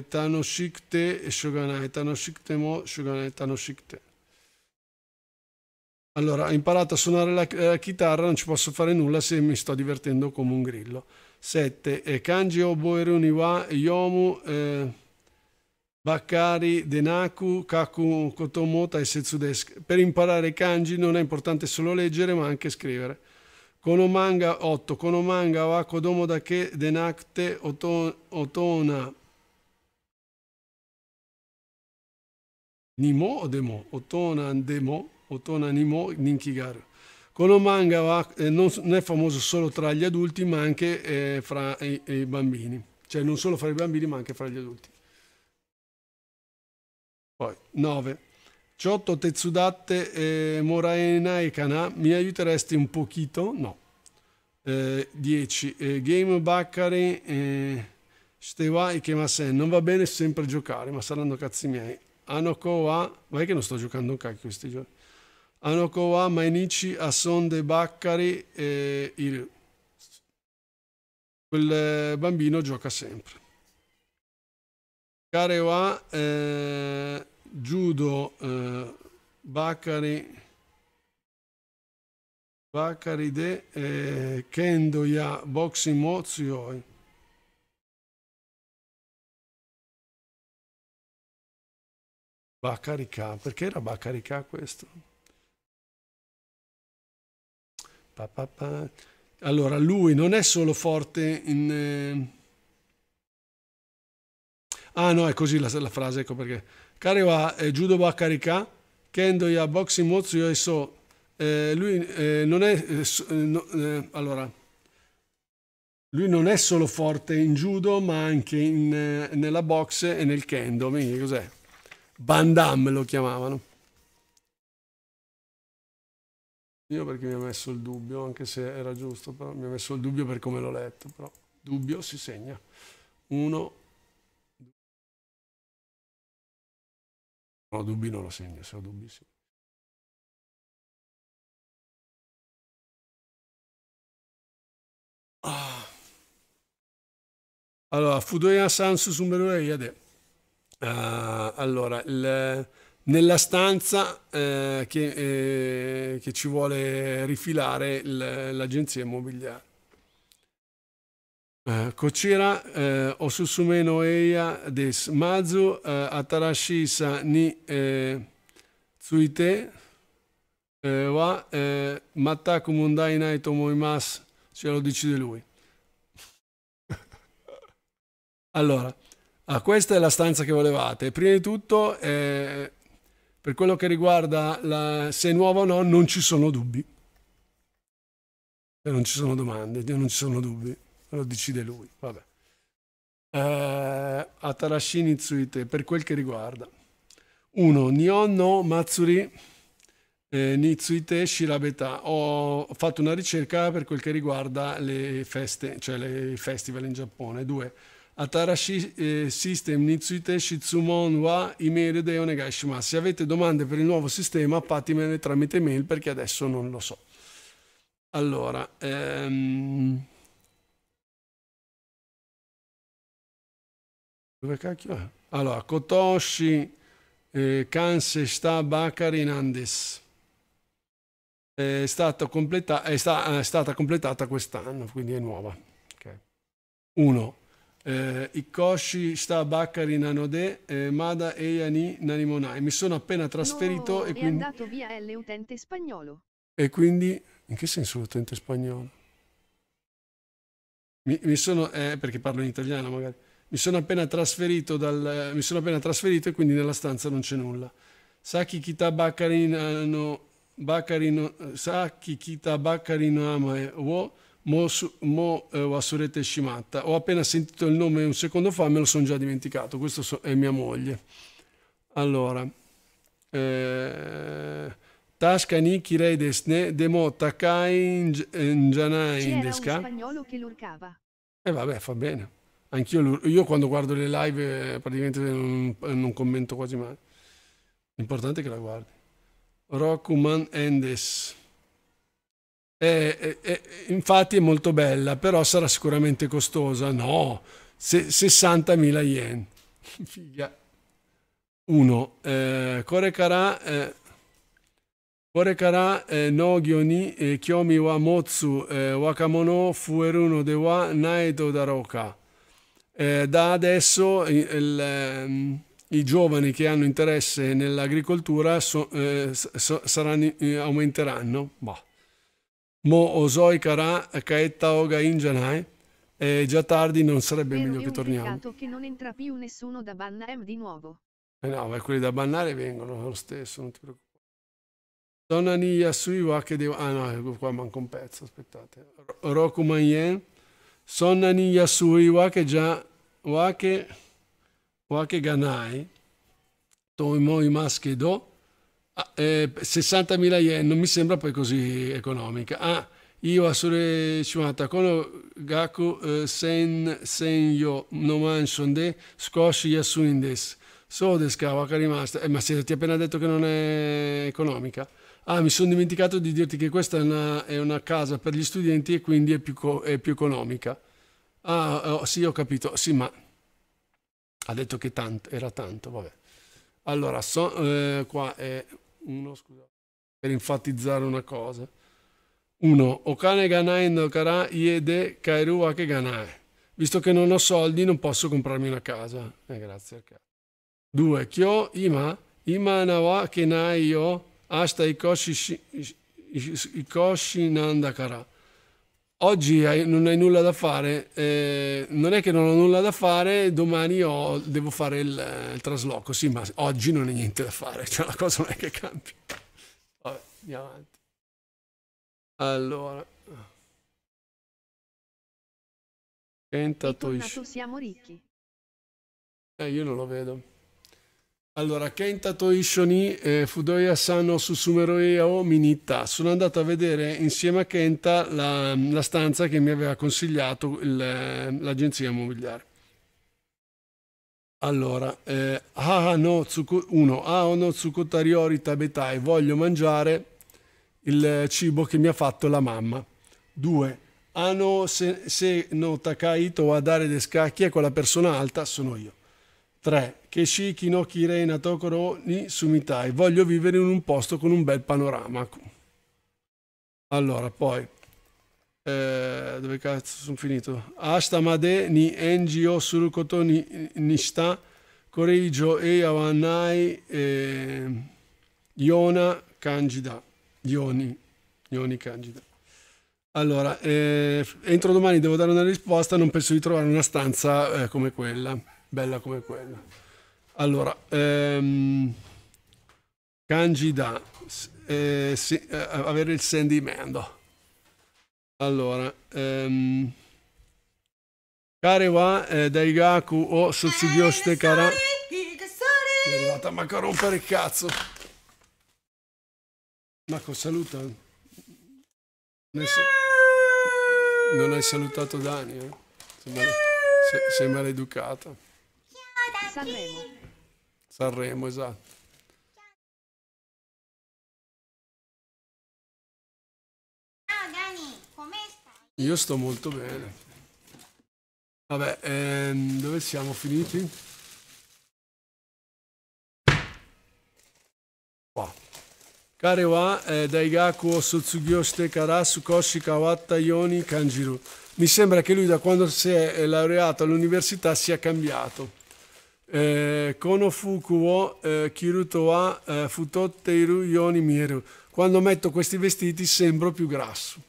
[SPEAKER 2] tanoshikte shuganai. tanoshikte mo shuganai. tanoshikte. Allora, ho imparato a suonare la, eh, la, chitarra, non ci posso fare nulla se mi sto divertendo come un grillo. 7. Eh, kanji oboeru niwa yomu... Eh, Baccari, Denaku, Kaku, Kotomo, Taisetsu Desk. Per imparare kanji non è importante solo leggere ma anche scrivere. Konomanga 8, Konomanga wa kodomo dake denakte otona. Nimo o demo? Otona demo? Otona nimo ninkigaru. Konomanga wa, eh, non, non, è famoso solo tra gli adulti ma anche eh, fra i, i bambini. Cioè non solo fra i bambini ma anche fra gli adulti. Poi 9. Ciotto Tetsudatte e eh, Moraena e Kana, mi aiuteresti un pochito? No. 10. Eh, eh, game Baccari, eh, Stewa e Kemasen. Non va bene sempre giocare, ma saranno cazzi miei. Anoko ma è che non sto giocando un cacchio questi giorni. Anoko Mainichi, Asonde Baccari e eh, il... Quel bambino gioca sempre. Care Eh, Giudo eh, Baccari,
[SPEAKER 1] Baccari de eh, Kendoya Boxing Mozioi. Baccari K, perché era Baccari K questo?
[SPEAKER 2] Pa, pa, pa. Allora, lui non è solo forte in... Eh... Ah no, è così la, la frase, ecco perché va, va eh, judo a 彼は、えー、柔道ばかりか剣道やボクシングも強いそう、eh, lui, eh, non è, eh, eh, no, allora, lui non è solo forte in judo ma anche in, nella box e nel kendo quindi cos'è? Bandam lo chiamavano io perché mi ha messo il dubbio anche se era giusto però mi ha messo il dubbio per come l'ho letto però
[SPEAKER 1] dubbio si segna 1 ho dubbi non lo segno, se ho dubbi sì. Ah. Allora, Fudoya Sansu Sumerura Iade. Uh, ah,
[SPEAKER 2] allora, il, nella stanza eh, che, eh, che, ci vuole rifilare l'agenzia immobiliare. Kocera eh, eh susumeno eia des mazu eh, atarashisa ni eh, tsuite eh, wa eh, mataku mundai nai tomoimasu ce lo decide lui allora ah, questa è la stanza che volevate prima di tutto eh, per quello che riguarda la, se è nuovo o no non ci sono dubbi non ci sono domande non ci sono dubbi lo decide lui. Vabbè. Eh, Atarashini Itsuite, per quel che riguarda. 1. Nihon no Matsuri eh, Nitsuite Shirabeta. Ho fatto una ricerca per quel che riguarda le feste, cioè le festival in Giappone. 2. Atarashi eh, System Nitsuite Shitsumon wa Imeri de Onegai Se avete domande per il nuovo sistema, fatemele tramite mail perché adesso non lo so. Allora, ehm...
[SPEAKER 3] Dove cacchio è? Allora, Kotoshi,
[SPEAKER 2] eh, Kanse, Sta, Bakari, Nandes. È stata, completa è sta è stata completata quest'anno, quindi è nuova. 1. Okay. Eh, Ikoshi sta Bakari Nanode eh, Mada Eiani Nanimonai. Mi sono appena trasferito no, e quindi... è
[SPEAKER 4] andato via L spagnolo.
[SPEAKER 2] E quindi... In che senso l'utente spagnolo? Mi, mi sono... Eh, perché parlo in italiano magari mi sono appena trasferito, dal, mi sono appena trasferito e quindi nella stanza non c'è nulla. Saki Kita Bakarino, eh, Bakarino, eh, Saki Kita Bakarino Amae wo mo, mo eh, wasurete shimatta. Ho appena sentito il nome un secondo fa, me lo sono già dimenticato. Questa so, è mia moglie. Allora, eh, Tasca ni kirei desne demo takai njanai in desca. C'era un
[SPEAKER 4] spagnolo che lurcava.
[SPEAKER 2] E eh, vabbè, fa bene. Anch'io, io quando guardo le live eh, praticamente non, eh, non commento quasi mai. L'importante è che la guardi. Rokuman Endes. È, è, è, infatti è molto bella, però sarà sicuramente costosa. No, 60.000 yen. Figa. 1. Eh, Korekara, eh, Korekara eh, no gyoni eh, kyomi wa motsu eh, wakamono fueruno de wa naeto daroka. Eh, da adesso il, ehm, i giovani che hanno interesse nell'agricoltura so, eh, so, saranno, eh, aumenteranno. Boh. Mo osoi kara kaetta oga injanai. È già tardi, non sarebbe meglio che torniamo.
[SPEAKER 4] che non entra più nessuno da Bannarem di nuovo.
[SPEAKER 2] Eh no, ma quelli da bannare vengono lo stesso, non ti preoccupare. Donna Nia Suiwa che devo... Ah no, qua manca un pezzo, aspettate. Roku Manyen. Sonna ni Yasui wake ja wake wake ganai toimoi maschi do ah, eh, 60.000 yen non mi sembra poi così economica. Ah, io asure shuata kono gaku eh, sen senyo no mansion de scoshi yasuindes. So desca wakarimasta. Eh, ma se ti ho appena detto che non è economica. Ah, mi sono dimenticato di dirti che questa è una, è una, casa per gli studenti e quindi è più, è più economica. Ah, oh, sì, ho capito. Sì, ma ha detto che tanto, era tanto, vabbè. Allora, so, eh, qua è uno, scusate, per enfatizzare una cosa. Uno, Okane Ganai Nokara Iede Kairu Ake Ganai. Visto che non ho soldi, non posso comprarmi una casa. Eh, grazie Due, Kyo Ima Ima Nawa Kenai Yo Asta Ikoshi, Nandakara. Oggi hai, non hai nulla da fare, eh, non è che non ho nulla da fare, domani ho, devo fare il, il, trasloco, sì, ma
[SPEAKER 1] oggi non è niente da fare, cioè la cosa non è che cambi.
[SPEAKER 3] Vabbè, andiamo avanti.
[SPEAKER 1] Allora. Kenta Toishi.
[SPEAKER 4] siamo ricchi.
[SPEAKER 1] Eh, io non lo vedo.
[SPEAKER 2] Allora, Kenta Toishoni e Fudoya Sano Susumeroeo Minita. Sono andato a vedere insieme a Kenta la, la stanza che mi aveva consigliato l'agenzia immobiliare. Allora, eh, ah no, tsuku, uno, ah no, tsukotariori tabetai, voglio mangiare il cibo che mi ha fatto la mamma. Due, ah no, se, se no takaito a dare le scacchie con la persona alta sono io. 3. Keshi Kinoki Reina Tokoro ni Sumitai. Voglio vivere in un posto con un bel panorama. Allora, poi... Eh, dove cazzo sono finito? Ashtamade ni Engio Surukoto ni Nishita Koreijo e Awanai eh, Iona Cangida. Ioni. Allora, eh, entro domani devo dare una risposta, non penso di trovare una stanza eh, come quella bella come quella. Allora, ehm, kanji da eh, sì, eh, avere il sentimento. Allora, ehm, kare wa eh, daigaku o sotsugyoshite kara...
[SPEAKER 1] Mi
[SPEAKER 2] è arrivata manco a rompere il cazzo. Marco, saluta. Non hai salutato Dani, eh? sei, male... sei maleducata.
[SPEAKER 4] Sanremo.
[SPEAKER 3] Sanremo, esatto.
[SPEAKER 1] Ciao Dani, come stai?
[SPEAKER 3] Io sto molto bene. Vabbè, ehm, dove siamo finiti?
[SPEAKER 1] Qua.
[SPEAKER 2] Kare wa eh, daigaku o sotsugyo shite kara sukoshi kawatta yoni kanjiru. Mi sembra che lui da quando si è eh, laureato all'università sia cambiato eh, Konofuku wo eh, eh, Futotteiru Yoni Mieru. Quando metto questi vestiti sembro più grasso.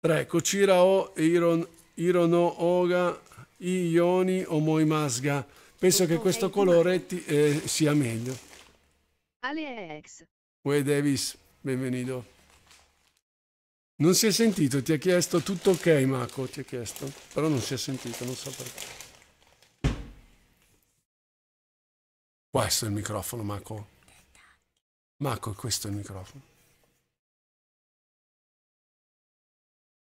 [SPEAKER 2] 3. Kochira o Irono Oga Ioni Omoimasga. Penso che questo colore ti, eh, sia meglio.
[SPEAKER 4] Alex.
[SPEAKER 2] Uè Davis, benvenuto. Non si è sentito, ti ha chiesto tutto ok Marco, ti ha chiesto, però non si
[SPEAKER 3] è sentito, non so perché.
[SPEAKER 1] Questo
[SPEAKER 2] è il microfono, Marco. Marco, questo è il microfono.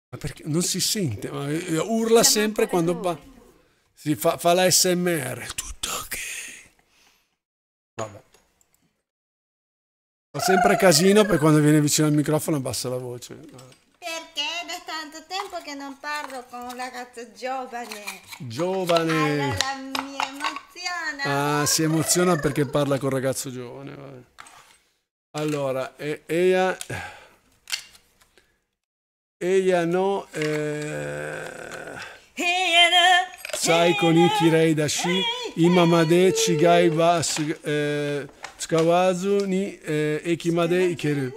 [SPEAKER 3] Ma perché non si sente? Eh, urla sempre
[SPEAKER 2] quando va. Si fa, fa la SMR. Tutto ok. Vabbè. Fa sempre casino poi quando viene vicino al microfono abbassa la voce.
[SPEAKER 4] Perché? tanto tempo che non parlo con un ragazzo giovane.
[SPEAKER 2] Giovane. Allora
[SPEAKER 4] mi emoziona.
[SPEAKER 2] Ah, si emoziona perché parla con un ragazzo giovane. Vabbè. Allora, e Ea... Eia no... Eh... Sai con i Kirei da Shi, Imamade Cigai Vas eh, Tsukawazu ni eh, Ekimade Ikeru.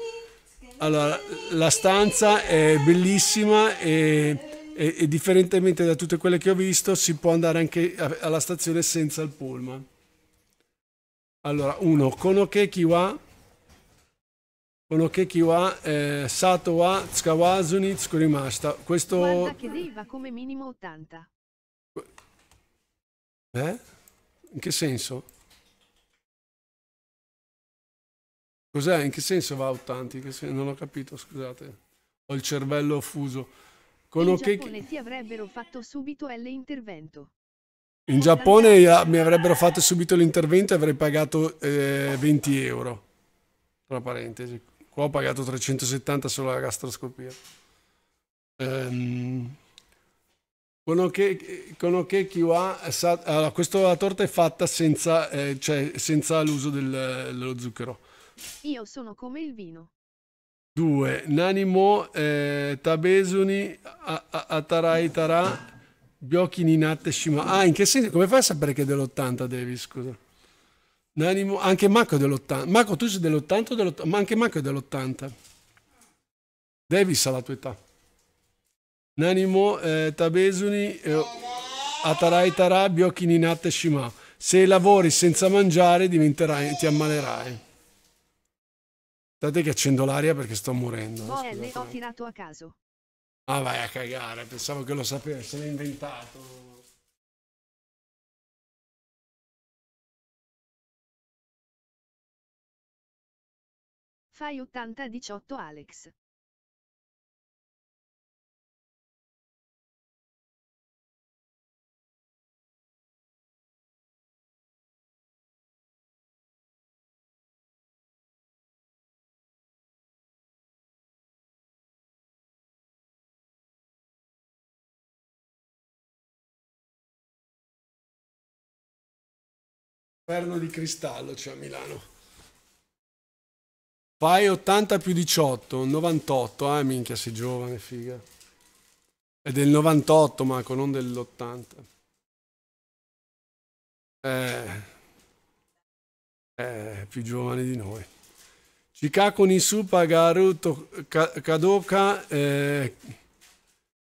[SPEAKER 2] Allora, la stanza è bellissima e, e, e, differentemente da tutte quelle che ho visto si può andare anche alla stazione senza il pullman. Allora, uno, Konokeki wa, Konokeki wa, eh, Sato wa, Tsukawazuni, ni Tsukurimashita. Questo...
[SPEAKER 4] Guarda come minimo 80.
[SPEAKER 2] Eh? In che senso? Cos'è? In che senso va a 80? Sen non ho capito, scusate. Ho il cervello fuso. Con in okay... Giappone
[SPEAKER 4] ti avrebbero fatto subito l'intervento.
[SPEAKER 2] In Giappone mi avrebbero fatto subito l'intervento e avrei pagato eh, 20 euro. Tra parentesi. Qua ho pagato 370 solo la gastroscopia. Ehm... Con ok, con okay, allora, questa torta è fatta senza, eh, cioè, senza l'uso dello zucchero
[SPEAKER 4] io sono come il vino.
[SPEAKER 2] 2. Nanimo eh, Tabesuni a, a, Atarai Tarà Biochi Ninate Shima. Ah, in che senso? Come fai a sapere che è dell'80 Davis? Scusa. Nanimo, anche Marco è dell'80. Marco, tu sei dell'80 o dell'80? Ma anche Marco è dell'80. Davis ha la tua età. Nanimo eh, Tabesuni eh, Atarai Tarà Biochi Ninate Shima. Se lavori senza mangiare diventerai, ti ammalerai. Date che accendo l'aria perché sto morendo. Oh,
[SPEAKER 4] eh, boh, ho tirato a caso.
[SPEAKER 1] Ah, vai a cagare, pensavo che lo sapesse, se l'è inventato. Fai 80-18 Alex. Inferno di cristallo, cioè a Milano. Fai 80 più 18,
[SPEAKER 2] 98, eh minchia sei giovane, figa. È del 98 Marco, non dell'80. Eh, eh, più giovane di noi. Chicago Nisupa Garuto Kadoka eh,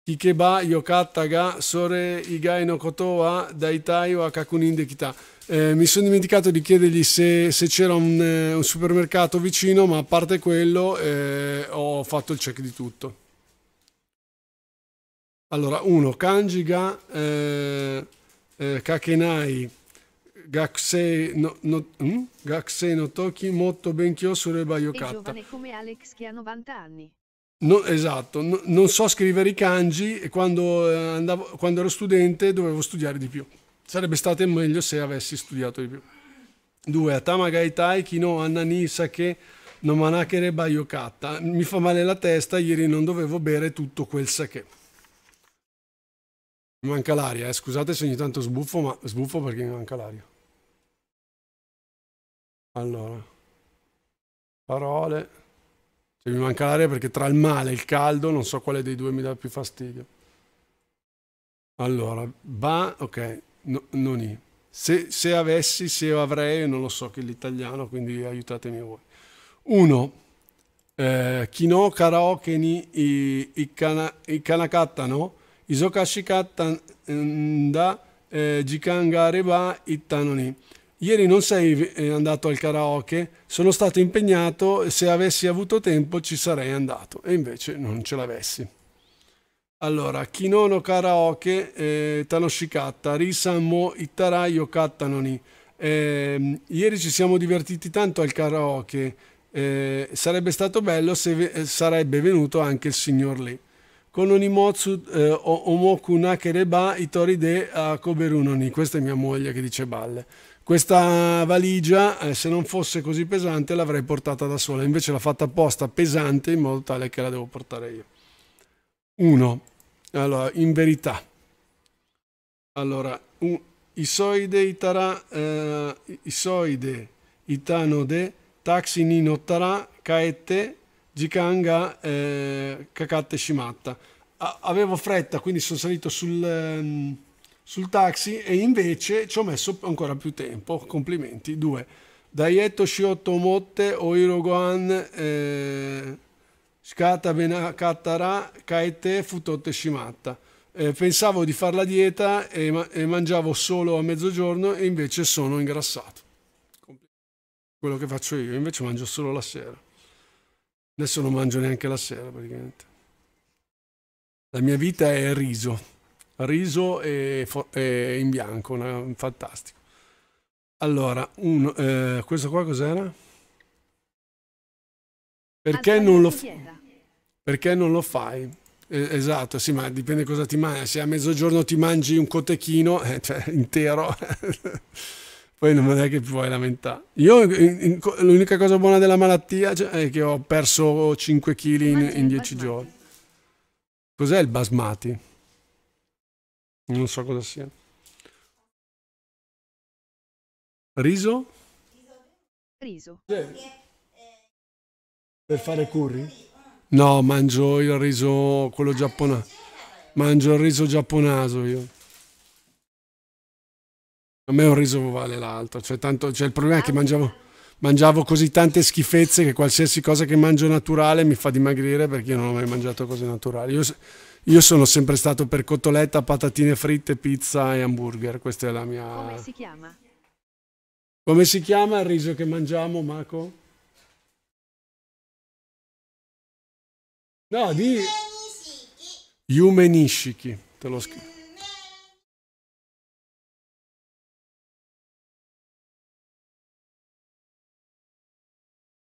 [SPEAKER 2] Kikeba Yokata Ga Sore Igai no Kotoa Daitaio Akakunin de Kita. Eh, mi sono dimenticato di chiedergli se, se c'era un, eh, un, supermercato vicino, ma a parte quello eh, ho fatto il check di tutto. Allora, 1. Kanji ga eh, eh, kakenai gakusei no, no, hm? gakusei no toki motto benkyo sureba yokata. giovane
[SPEAKER 4] come Alex che ha 90 anni.
[SPEAKER 2] No, esatto, no, non so scrivere i kanji e quando, eh, andavo, quando ero studente dovevo studiare di più. Sarebbe stato meglio se avessi studiato di più. 2. Atama Kino Annani Nomanakere Bayokata. Mi fa male la testa, ieri non dovevo bere tutto quel sake. Mi manca l'aria, eh. scusate se ogni tanto sbuffo, ma sbuffo perché mi manca l'aria. Allora, parole. Cioè, mi manca l'aria perché tra il male e il caldo non so quale dei due mi dà più fastidio. Allora, ba, ok, No, noni. Se, se avessi, se avrei, non lo so che l'italiano, quindi aiutatemi voi. Uno, eh, kino karaoke ni i, i, kana, i no? Izokashikatta da eh, jikan Ieri non sei eh, andato al karaoke, sono stato impegnato, se avessi avuto tempo ci sarei andato e invece non ce l'avessi. Allora, Kinono Karaoke, eh, Tanoshikatta, Risa Mo Ittara Yokattanoni. Eh, ieri ci siamo divertiti tanto al karaoke. Eh, sarebbe stato bello se ve eh, sarebbe venuto anche il signor lì. Kononimotsu eh, Omoku Nakereba Itoride a Koberunoni. Questa è mia moglie che dice balle. Questa valigia, eh, se non fosse così pesante, l'avrei portata da sola. Invece l'ha fatta apposta pesante in modo tale che la devo portare io. 1. Allora, in verità. Allora, un, isoide, itara, eh, isoide, itanode, taxi ni nottara, kaette, jikan eh, kakate shimatta. A, avevo fretta, quindi sono salito sul, um, sul taxi e invece ci ho messo ancora più tempo. Complimenti. 2. Daietto shiotomotte oirogoan... Eh, Shikata benakatara kaete futotte shimatta. Eh, pensavo di fare la dieta e, ma e, mangiavo solo a mezzogiorno e invece sono ingrassato. Quello che faccio io, invece mangio solo la sera. Adesso non mangio neanche la sera praticamente. La mia vita è riso, riso e, e in bianco, una, fantastico. Allora, un, eh, questo qua cos'era?
[SPEAKER 4] Perché non lo fai?
[SPEAKER 2] Perché non lo fai? Eh, esatto, sì, ma dipende cosa ti mangi. Se a mezzogiorno ti mangi un cotechino, eh, cioè intero, poi non è che puoi lamentare. Io l'unica cosa buona della malattia cioè, è che ho perso 5 kg in, in 10 giorni. Cos'è il basmati? Non so
[SPEAKER 3] cosa sia. Riso?
[SPEAKER 4] Riso. Yeah.
[SPEAKER 2] Per fare curry? No, mangio il riso, quello giapponese. Mangio il riso giapponese io. A me un riso vale l'altro. Cioè, tanto, cioè, il problema è che mangiavo, mangiavo, così tante schifezze che qualsiasi cosa che mangio naturale mi fa dimagrire perché io non ho mai mangiato cose naturali. Io, io sono sempre stato per cotoletta, patatine fritte, pizza e hamburger. Questa è la mia.
[SPEAKER 3] Come si
[SPEAKER 4] chiama?
[SPEAKER 2] Come si chiama il riso
[SPEAKER 3] che mangiamo, Maco?
[SPEAKER 1] No, di... Yume Nishiki. Te lo scrivo.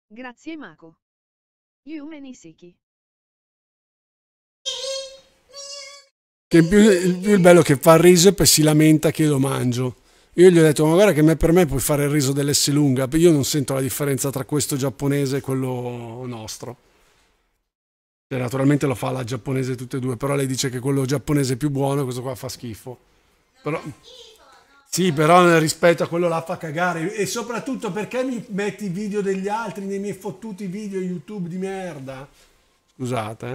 [SPEAKER 4] Grazie Mako. Yume Che
[SPEAKER 1] il più, il più il bello che fa il riso
[SPEAKER 2] e poi si lamenta che io lo mangio. Io gli ho detto, ma guarda che per me puoi fare il riso dell'S lunga, io non sento la differenza tra questo giapponese e quello nostro. Cioè, naturalmente lo fa la giapponese tutte e due, però lei dice che quello giapponese è più buono, questo qua fa schifo. Però... Sì, però eh, rispetto a quello là fa cagare. E soprattutto perché mi metti i video degli altri nei miei fottuti video YouTube di merda? Scusate.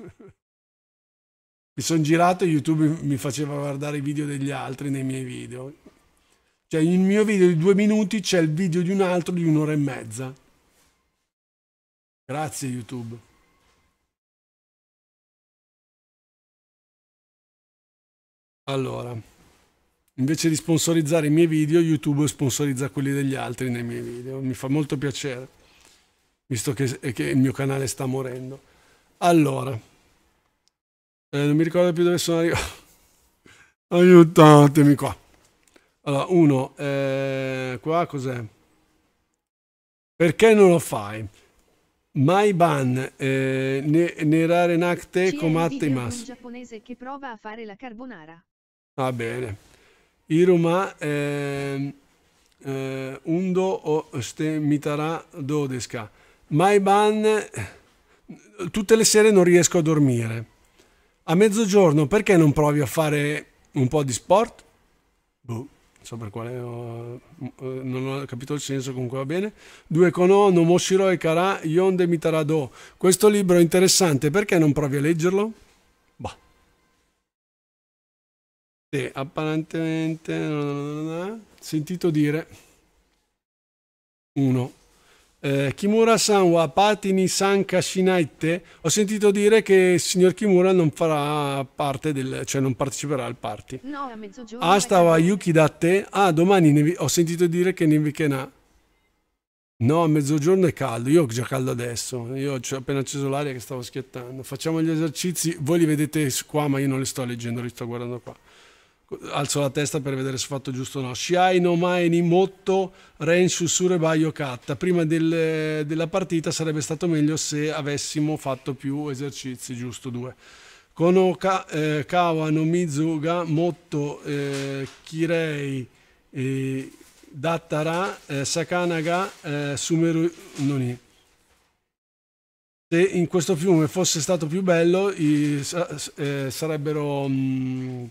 [SPEAKER 2] Eh. mi sono girato e YouTube mi faceva guardare i video degli altri nei miei video. Cioè, il mio video di due minuti c'è il video di un
[SPEAKER 1] altro di un'ora e mezza. Grazie YouTube. Allora,
[SPEAKER 2] invece di sponsorizzare i miei video, YouTube sponsorizza quelli degli altri nei miei video. Mi fa molto piacere, visto che, che il mio canale sta morendo. Allora, eh, non mi ricordo più dove sono arrivato. Aiutatemi qua. Allora, uno, eh, qua cos'è? Perché non lo fai? Mai ban, eh, ne, nerare nacte comatte mas.
[SPEAKER 4] giapponese che prova a fare la carbonara.
[SPEAKER 2] Va bene. Iruma eh, eh, undo o stemitarà dodesca. Maiban, tutte le sere non riesco a dormire. A mezzogiorno perché non provi a fare un po' di sport? Boh so per quale ho, eh, non ho capito il senso, comunque va bene. Due Kono, Nomoshiro e Kara, Yonde Mitarado. Questo libro è interessante, perché non provi a leggerlo? Sì, apparentemente non ho sentito dire uno. Eh, Kimura-san wa patini sanka shinaite. Ho sentito dire che il signor Kimura non farà parte del, cioè non parteciperà al party.
[SPEAKER 1] No,
[SPEAKER 4] a mezzogiorno.
[SPEAKER 2] Asta ah, wa yuki datte. Ah, domani ho sentito dire che nevicherà. No, a mezzogiorno è caldo, io ho già caldo adesso, io ho appena acceso l'aria che stavo schiattando Facciamo gli esercizi, voi li vedete qua ma io non li sto leggendo, li sto guardando qua alzo la testa per vedere se ho fatto giusto o no. Shiai no mai ni motto Ren Susure Baio Katta. Prima del, della partita sarebbe stato meglio se avessimo fatto più esercizi, giusto due. Kono ka, eh, Kawa no Mizuga motto eh, Kirei eh, Dattara eh, Sakanaga eh, Sumeru Noni. Se in questo fiume fosse stato più bello, i, eh, sarebbero... Mh, mm,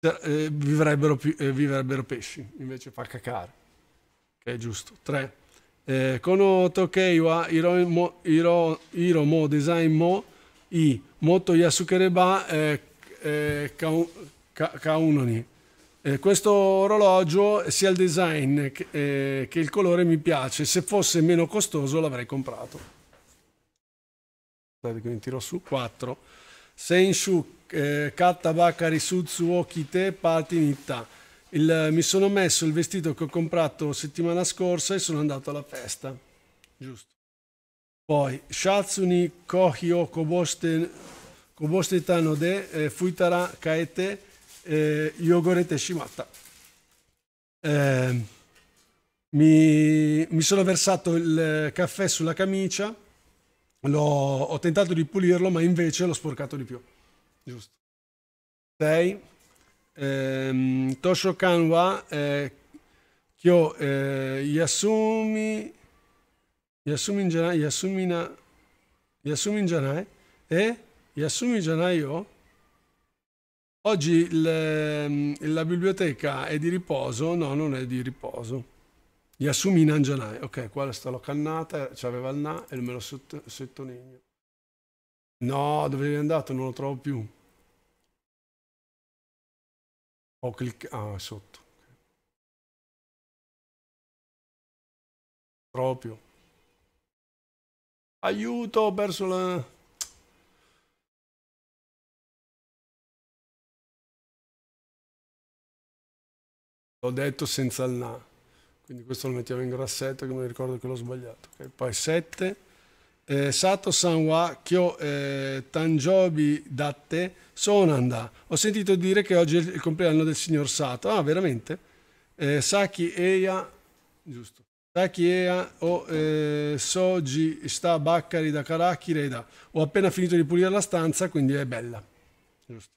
[SPEAKER 2] cioè, eh, vivrebbero, più, eh, vivrebbero, pesci, invece fa cacare, che è giusto. 3. Eh, kono tokei wa iro, mo, iro, iro mo design mo i moto yasukereba eh, eh, kaunoni. Eh, questo orologio, sia il design che, eh, che il colore mi piace. Se fosse meno costoso l'avrei comprato. Aspetta, mi tiro su. 4. Senshu eh, Kattaba Okite Pati Nitta. Il, mi sono messo il vestito che ho comprato settimana scorsa e sono andato alla festa. Giusto. Poi, Shatsuni Kohio Koboste koboshite Tanode eh, Fuitara Kaete eh, Yogorete Shimata. Eh, mi, mi, sono versato il caffè sulla camicia, ho tentato di pulirlo, ma invece l'ho sporcato di più giusto. Sei. Ehm, Tosho Kanwa, eh, Kyo, eh, Yasumi, Yasumi Janai, Yasumina, Yasumi Janai e Yasumi Janai eh? eh? O. Oggi il, ehm, la biblioteca è di riposo? No, non è di riposo. Yasumi Nanjanai, eh, ok, qua sta l'ho cannata, c'aveva il na e me lo sottolineo.
[SPEAKER 1] No, dove è andato? Non lo trovo più. Ho cliccato ah, sotto. Proprio. Aiuto, ho perso la... L'ho detto senza il na. Quindi questo lo
[SPEAKER 2] mettiamo in grassetto che mi ricordo che l'ho sbagliato. Okay, poi 7 eh, Sato Sanwa Kyo eh, Tanjobi Datte Sonanda. Ho sentito dire che oggi è il compleanno del signor Sato. Ah, veramente? Eh, Saki Eya, giusto. Saki Eya o eh, Soji sta Baccari da Karaki Reda. Ho appena finito di pulire la stanza, quindi è bella. Giusto.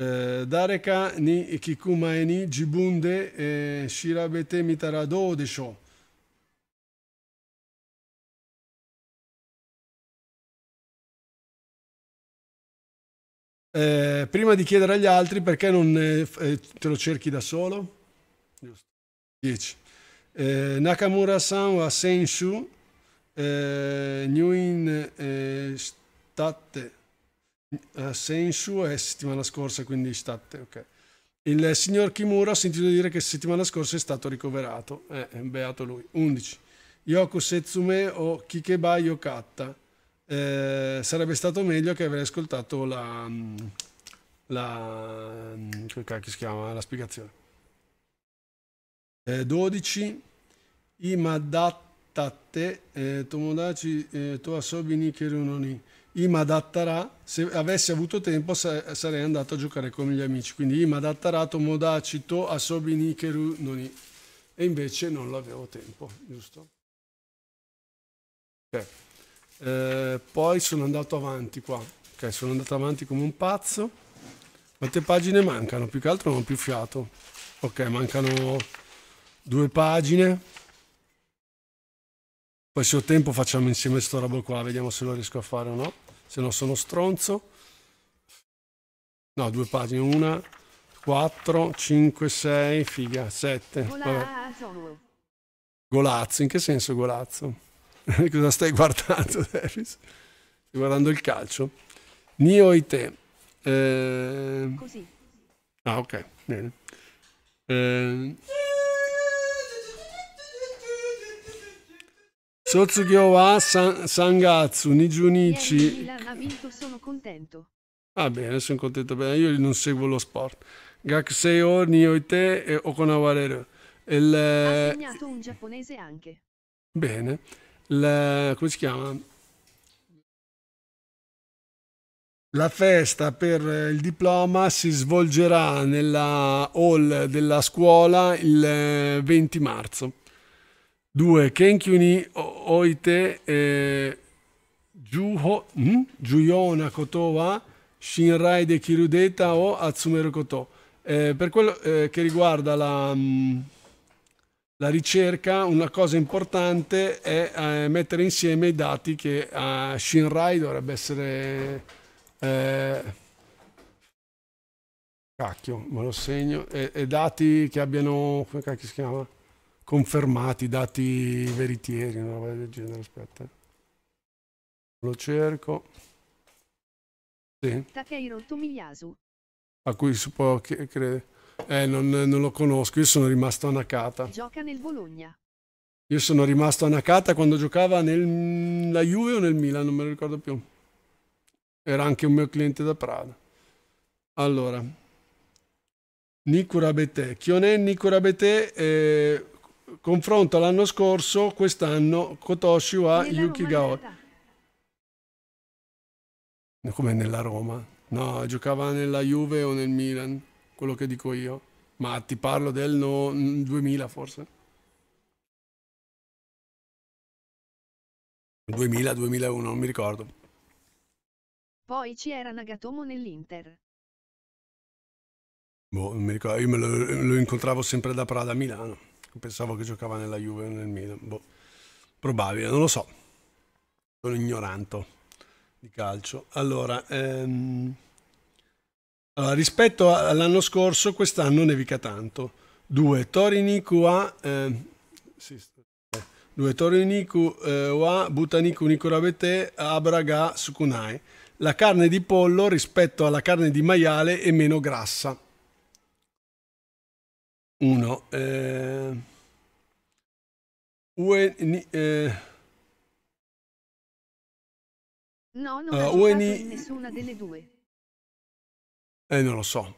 [SPEAKER 2] Eh, Dareka ni Kikumaeni Jibunde eh, Shirabete Mitarado
[SPEAKER 1] Eh, prima di chiedere agli altri,
[SPEAKER 3] perché
[SPEAKER 2] non eh, eh te lo cerchi da solo? 10. Eh, Nakamura-san wa senshu eh, in eh, state a eh, senshu è settimana scorsa, quindi state, ok. Il signor Kimura ha sentito dire che settimana scorsa è stato ricoverato, eh, beato lui. 11. Yoko Setsume o Kikeba Yokata eh, sarebbe stato meglio che avrei ascoltato la, la, chiama, la spiegazione. Eh, 12. Imadattate eh, Tomodachi eh, Toasobi Nikerunoni. Imadattara, se avessi avuto tempo sarei andato a giocare con gli amici. Quindi i Imadattara Tomodachi Toasobi Nikerunoni. E invece non l'avevo tempo, giusto? Okay. Eh, poi sono andato avanti qua, ok, sono andato avanti come un pazzo. Quante pagine mancano? Più che altro non ho più fiato. Ok, mancano due pagine. Poi se ho tempo facciamo insieme sto robo qua, vediamo se lo riesco a fare o no. Se no sono stronzo. No, due pagine, una, 4, 5, 6, figa, 7. Golazzo, in che senso golazzo? Cosa stai guardando, Davis? Stai guardando il calcio? Nio e te. Eh... Così. Ah, ok, bene. Eh... Sotsugyo wa san, Sangatsu, Nijunichi.
[SPEAKER 4] Ha vinto, sono contento.
[SPEAKER 2] Ah bene, sono contento. Bene. Io non seguo lo sport. Gakusei o Nioite e Okonawareru. Il... Ha eh,
[SPEAKER 4] segnato un giapponese anche.
[SPEAKER 2] Bene la, come si chiama? La festa per il diploma si svolgerà nella hall della scuola il 20 eh, marzo. 2. Kenkyuni Oite eh, Juho, hm? Juyona Koto wa Shinrai de Kirudeta o Atsumeru Koto. Eh, per quello eh, che riguarda la... Mh, mm, la ricerca, una cosa importante è eh, mettere insieme i dati che a eh, Shinrai dovrebbe essere... Eh, cacchio, me lo segno. E, e, dati che abbiano... come cacchio si chiama? Confermati, dati veritieri, una roba del genere, aspetta. Lo cerco. Sì. A cui si può credere eh, non, non lo conosco, io sono rimasto anacata.
[SPEAKER 4] Gioca nel Bologna.
[SPEAKER 2] Io sono rimasto anacata quando giocava nella Juve o nel Milan, non me lo ricordo più. Era anche un mio cliente da Prada. Allora, Nicurabete. Chionè Nicurabete eh, confronta l'anno scorso, quest'anno, Kotoshu a Yuki Gaoi. Come nella Roma? No, giocava nella Juve o nel Milan quello che dico io, ma ti parlo del no, 2000 forse.
[SPEAKER 1] 2000-2001, non mi ricordo.
[SPEAKER 4] Poi ci era Nagatomo nell'Inter.
[SPEAKER 2] Boh, non mi ricordo, io lo, lo, incontravo sempre da Prada a Milano. Pensavo che giocava nella Juve o nel Milano. Boh, probabile, non lo so. Sono ignoranto di calcio. Allora, ehm... Allora, rispetto all'anno scorso, quest'anno nevica tanto. 2. Toriniku a... Ehm, eh, sì, 2. Toriniku eh, wa Butaniku Nikurabete Abraga Sukunai. La carne di pollo rispetto alla carne di maiale è meno grassa.
[SPEAKER 1] 1. Eh, Ueni... eh,
[SPEAKER 4] no, non uh, ue, ni, nessuna delle due.
[SPEAKER 1] Eh, non lo so.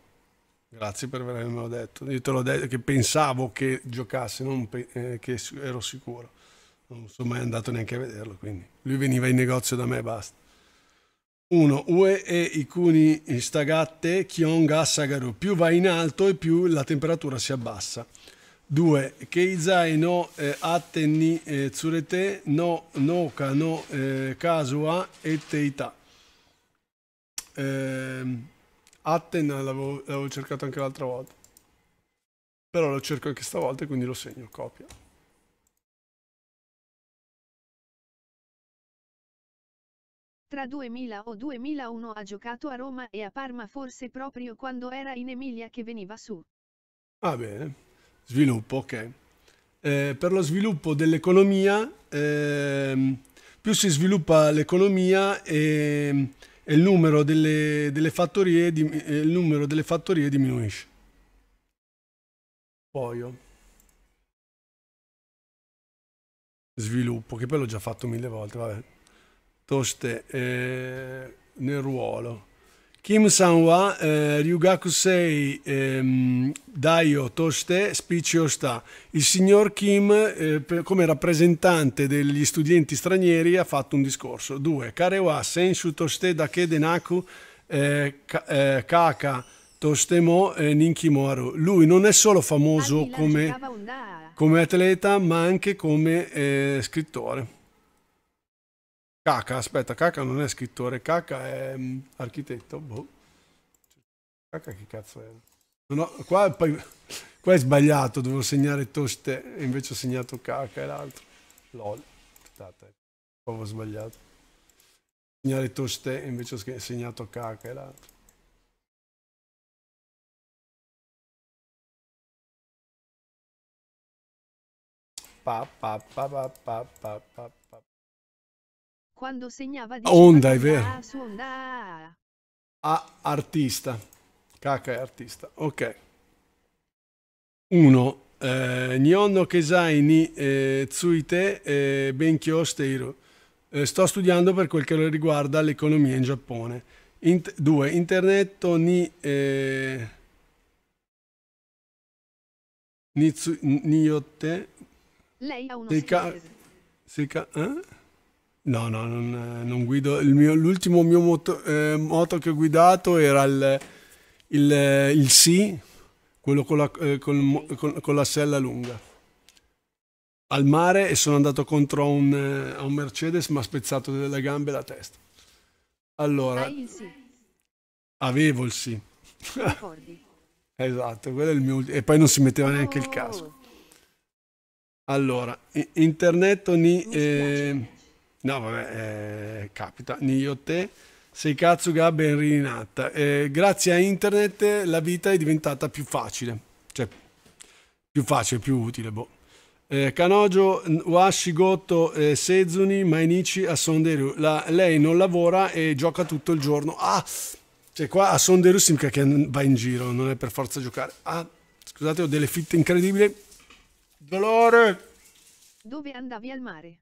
[SPEAKER 2] Grazie per avermelo detto. Io te l'ho detto che pensavo che giocasse, non pe- eh, che ero sicuro. Non sono mai andato neanche a vederlo, quindi. Lui veniva in negozio da me e basta. 1. Ue e Ikuni Istagatte Kionga Sagaru. Più va in alto e più la temperatura si abbassa. 2. Keizai no eh, ni eh, tsurete no noka no eh, kasua e teita. Ehm Atten l'avevo, cercato
[SPEAKER 1] anche l'altra volta. Però lo cerco anche stavolta e quindi lo segno, copia.
[SPEAKER 4] Tra 2000 o 2001 ha giocato a Roma e a Parma forse proprio quando era in Emilia che veniva su.
[SPEAKER 2] Va ah, bene, sviluppo, ok. Eh, per lo sviluppo dell'economia, eh, più si sviluppa l'economia e ehm, e il numero delle, delle fattorie, il numero delle fattorie diminuisce. Poi oh. sviluppo, che poi l'ho già fatto mille volte, vabbè. Toste eh, nel ruolo. Kim Sanwa, eh, Ryugakusei ehm, Daio Toste Speech Sta. Il signor Kim, eh, per, come rappresentante degli studenti stranieri, ha fatto un discorso. Due, Karewa Senshu Toste Dake Denaku eh, ka, eh, Kaka Tostemo eh, Ninkimoru. Lui non è solo famoso come, come atleta, ma anche come eh, scrittore. Caca, aspetta, Caca non è scrittore, Caca è um, architetto. Boh. Caca che cazzo è? No, no, qua, poi, qua è sbagliato, devo segnare toste e invece ho segnato Caca e l'altro. LOL, aspettate, avevo sbagliato. Segnare
[SPEAKER 1] toste e invece ho segnato Caca e l'altro. Pa, pa, pa, pa, pa, pa, pa.
[SPEAKER 4] Quando segnava di Onda, è vero. Su onda.
[SPEAKER 2] A artista. Caca è artista. Ok. uno Eh, nonno Kesai zaini eh, zuite eh, Benkyo Osteiro. Eh, sto studiando per quel che riguarda l'economia in Giappone. 2. In internet ni... Eh, ni, tsu, Lei
[SPEAKER 4] ha uno... Seika,
[SPEAKER 2] seika, eh? No, no, non, eh, non guido. Mio, l'ultimo mio moto, eh, moto, che ho guidato era il, il, eh, il C, quello con la, eh, con, con, con la, sella lunga. Al mare e sono andato contro un, a eh, un Mercedes, mi ha spezzato delle gambe e la testa. Allora, il sì. avevo il sì. esatto, quello è il mio ultimo. E poi non si metteva neanche oh. il caso. Allora, internet ogni... Eh, No, vabbè, eh, capita. Io te. Seikatsuga ben rinata. Eh, grazie a internet la vita è diventata più facile. Cioè, più facile, più utile, boh. Eh, Kanojo, Washigoto, eh, Sezuni, Mainichi, Assonderu. La, lei non lavora e gioca tutto il giorno. Ah! Cioè qua Assonderu significa che va in giro, non è per forza giocare. Ah! Scusate, ho delle fitte incredibili. Dolore!
[SPEAKER 4] Dove andavi al mare?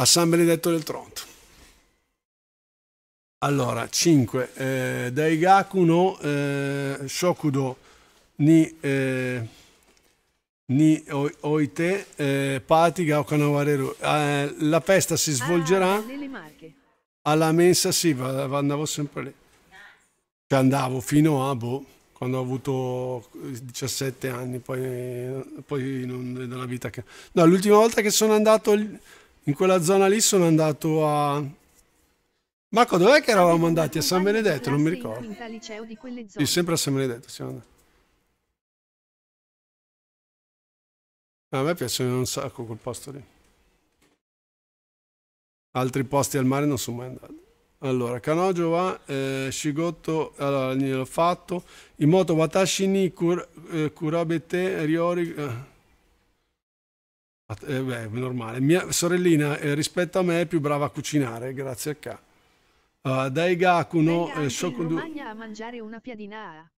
[SPEAKER 2] a San Benedetto del Tronto. Allora, 5. Eh, Daigaku no eh, Shokudo ni, eh, ni Oite eh, Patiga Okanawareru. Eh, la festa si svolgerà ah, alla mensa, sì, andavo sempre lì. Cioè andavo fino a boh, quando ho avuto 17 anni, poi, poi non, nella vita che... No, l'ultima volta che sono andato in quella zona lì sono andato a... Marco, dov'è che eravamo andati? A San
[SPEAKER 3] Benedetto, non mi ricordo.
[SPEAKER 4] Sì, sempre
[SPEAKER 2] a San Benedetto siamo
[SPEAKER 3] andati. A me piace un sacco
[SPEAKER 2] quel posto lì. Altri posti al mare non sono mai andato. Allora, Kanogio va, eh, Shigotto, allora, l'ho fatto, Imoto Watashi ni Kurabete Riori... Eh. eh Ah, eh, beh, normale. Mia sorellina eh, rispetto a me è più brava a cucinare, grazie a K. Uh, ah, dai Gakuno, eh, Shokundu...
[SPEAKER 4] Romagna a mangiare una piadina.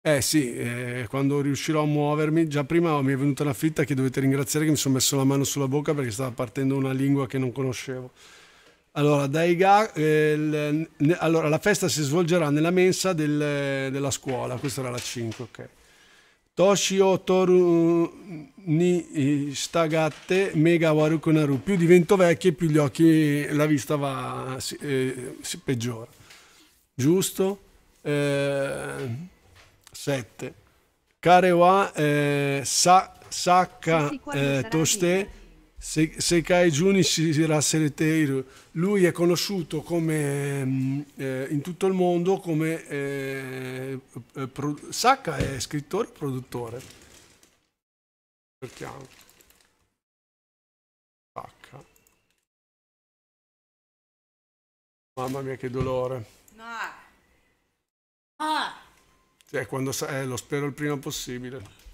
[SPEAKER 2] Eh sì, eh, quando riuscirò a muovermi, già prima mi è venuta una fitta che dovete ringraziare che mi sono messo la mano sulla bocca perché stava partendo una lingua che non conoscevo. Allora, Daiga, eh, allora la festa si svolgerà nella mensa del, della scuola, questa era la 5, ok. Toshi o Toru ni stagatte mega warukunaru. Più divento vecchio più gli occhi, la vista va, si, eh, si peggiora. Giusto? 7. Eh, Karewa eh, sa, Saka eh, Toste se, Sekai Junichi era Sereteiro, lui è conosciuto come, mm, eh, in tutto il mondo come eh, eh pro, Saka è scrittore e produttore.
[SPEAKER 1] Cerchiamo. Saka. Mamma mia che dolore. No. Ah.
[SPEAKER 3] Cioè, quando, eh, lo spero il prima possibile.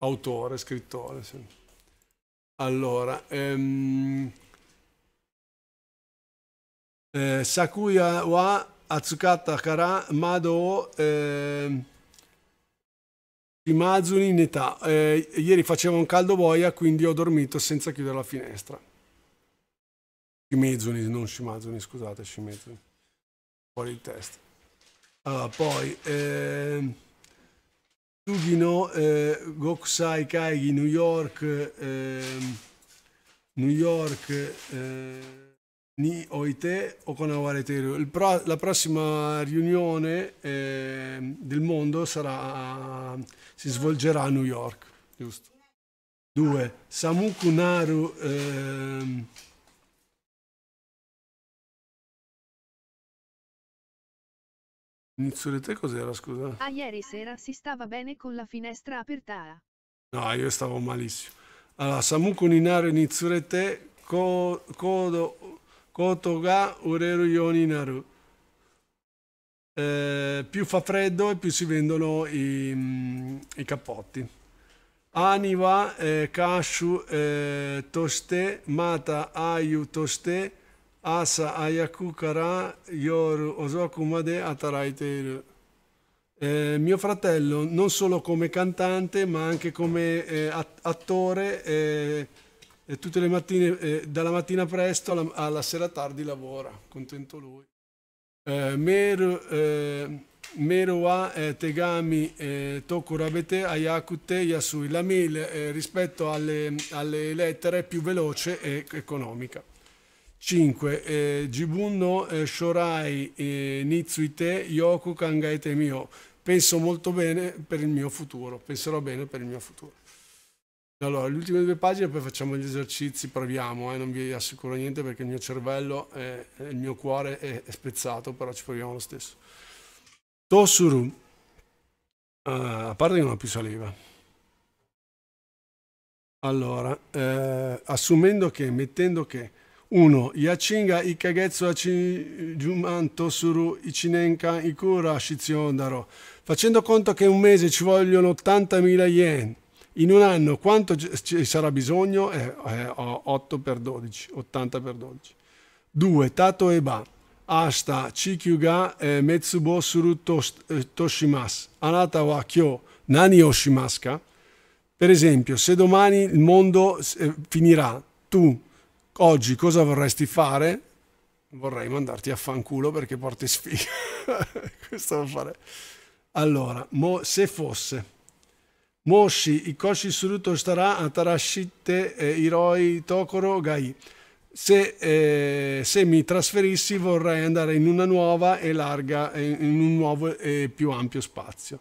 [SPEAKER 3] autore, scrittore. Sì. Allora,
[SPEAKER 2] ehm, eh, Sakuya wa Atsukata Kara Mado eh, Shimazuni in età. Eh, ieri faceva un caldo boia, quindi ho dormito senza chiudere la finestra. Shimezuni, non Shimazuni, scusate, Shimezuni. Fuori il test. Allora, poi... Eh, Tsugino, eh, Gokusai Kaigi, New York, eh, New York, eh, Ni Oite, Okonaware Teru. Pro, la prossima riunione eh, del mondo sarà, si svolgerà a New York. Giusto. 2. Samuku Naru...
[SPEAKER 1] Ehm, Inizio te cos'era, scusa?
[SPEAKER 4] Ah, ieri sera si stava bene con la finestra aperta.
[SPEAKER 2] No, io stavo malissimo. Allora, Samuku Ninaru Nitsurete te, Kodo Kotoga Ureru Yoni Eh, più fa freddo e più si vendono i, mm, i cappotti. Aniwa eh, Kashu eh, Toste Mata Ayu Toste asa ayaku kara yoru ozoku made 朝早くから夜遅くまで働いている。Eh, mio fratello non solo come cantante ma anche come eh, attore eh, tutte le mattine, eh, dalla mattina presto alla, alla, sera tardi lavora, contento lui. Eh, meru, eh, meru wa tegami tokurabete ayakute yasui, la mail rispetto alle, alle lettere è più veloce e economica. 5. Eh, Jibunno eh, Shorai eh, Nitsuite Yoku Kangaete Mio. Penso molto bene per il mio futuro. Penserò bene per il mio futuro. Allora, le ultime due pagine, poi facciamo gli esercizi, proviamo, eh, non vi assicuro niente perché il mio cervello, eh, il mio cuore è, è, spezzato, però ci proviamo lo stesso. Tosuru, uh, a parte che non ho più saliva. Allora, eh, assumendo che, mettendo che 1. Yacinga Ikagetsu Acijumanto Suru Ichinenkan Ikura Shiziondaro. Facendo conto che un mese ci vogliono 80.000 yen, in un anno quanto ci sarà bisogno? Eh, eh, 8 per 12, 80 per 12. 2. Tato Eba. Asta Chikyu ga eh, Metsubo Suru eh, Toshimasu. Anata wa Kyo Nani Oshimasu Per esempio, se domani il mondo eh, finirà, tu oggi cosa vorresti fare? Vorrei mandarti a fanculo perché porti sfiga. Questo lo fare. Allora, mo, se fosse... Moshi, i Ikoshi Suruto starà Shitara, Atarashite, Hiroi, eh, Tokoro, Gai. Se, eh, se, mi trasferissi vorrei andare in una nuova e larga, eh, in un nuovo e più ampio spazio.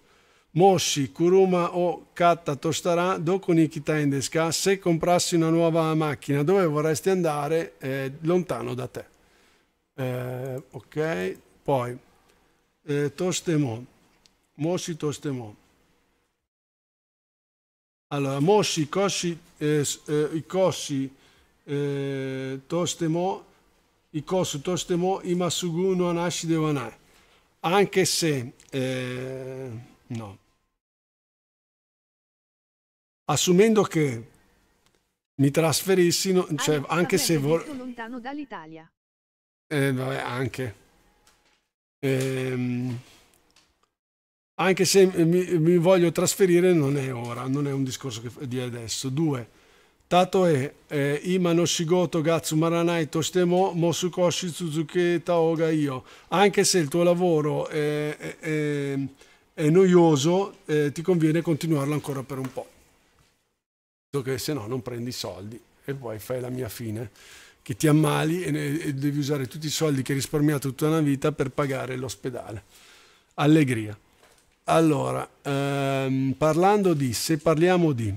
[SPEAKER 2] Mo Kuruma o Katta Tostara, dopo Nikita Indeska, se comprassi una nuova macchina, dove vorresti andare eh, lontano da te? Eh, ok, poi eh, Tostemo, Moshi Tostemo. Allora, Moshi, Koshi, eh, eh, Ikoshi, eh, Tostemo, Ikosu Tostemo, Imasugu no Anashi Devanai. Anche se... Eh, no assumendo che mi trasferissi, cioè, allora,
[SPEAKER 3] anche se vorrei...
[SPEAKER 4] lontano dall'Italia.
[SPEAKER 2] Eh, vabbè, anche. Ehm, anche se mi, mi, voglio trasferire non è ora, non è un discorso che, di adesso. Due. Tato e eh, ima shigoto gatsu maranai Tostemo shite mo mosukoshi suzuke taoga io. Anche se il tuo lavoro è, è, è, è noioso, eh, ti conviene continuarlo ancora per un po' che se no non prendi i soldi e poi fai la mia fine che ti ammali e, ne, e devi usare tutti i soldi che hai risparmiato tutta una vita per pagare l'ospedale. Allegria. Allora, ehm, parlando di, se parliamo di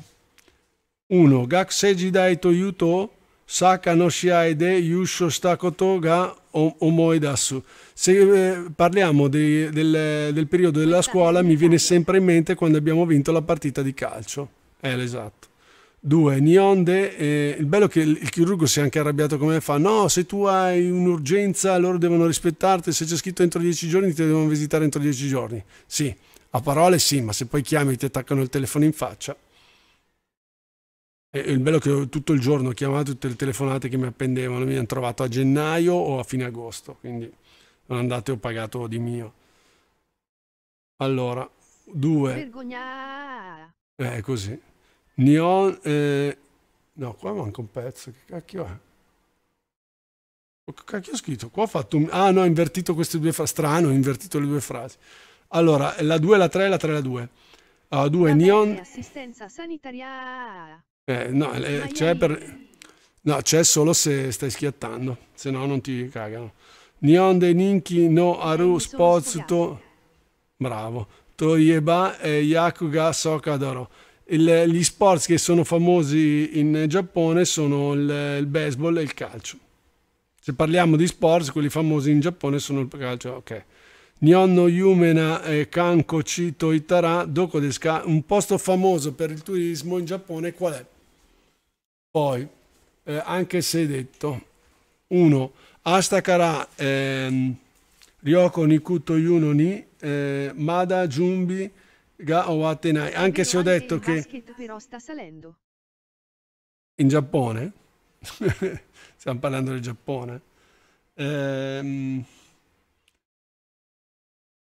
[SPEAKER 2] 1. Gakuseji dai to yuto saka no shiai de yusho stakoto ga omoedasu. Se eh, parliamo di, del, del periodo della scuola mi viene sempre in mente quando abbiamo vinto la partita di calcio. è eh, l'esatto Due, Nionde, eh, il bello è che il chirurgo si è anche arrabbiato come fa, no, se tu hai un'urgenza loro devono rispettarti, se c'è scritto entro dieci giorni ti devono visitare entro dieci giorni. Sì, a parole sì, ma se poi chiami ti attaccano il telefono in faccia. E il bello è che tutto il giorno ho chiamato tutte le telefonate che mi appendevano, mi hanno trovato a gennaio o a fine agosto, quindi non andate ho pagato di mio. Allora, due.
[SPEAKER 4] Vergogna.
[SPEAKER 2] Eh, così. Neon... Eh, no, qua manca un pezzo, che cacchio è? Che cacchio ho scritto? Qua ho fatto un... Ah no, ho invertito queste due frasi, strano, ho invertito le due frasi. Allora, la 2, la 3, la 3, la 2. Allora, 2 Neon...
[SPEAKER 4] Assistenza sanitaria...
[SPEAKER 2] Eh, no, eh, c'è per... No, c'è solo se stai schiattando, se no non ti cagano. Neon de Ninki no Aru Spozuto... Bravo. Toyeba e Yakuga Sokadoro il, gli sport che sono famosi in Giappone sono il, il, baseball e il calcio. Se parliamo di sport, quelli famosi in Giappone sono il calcio. Ok. Nionno Yumena e Kanko Chito Itara, Doko Deska, un posto famoso per il turismo in Giappone qual è? Poi, eh, anche se detto, 1. Astakara ehm, Ryoko Nikuto Yuno ni eh, Mada Jumbi Gawatenai, anche se ho detto che in Giappone, stiamo parlando del Giappone, ehm,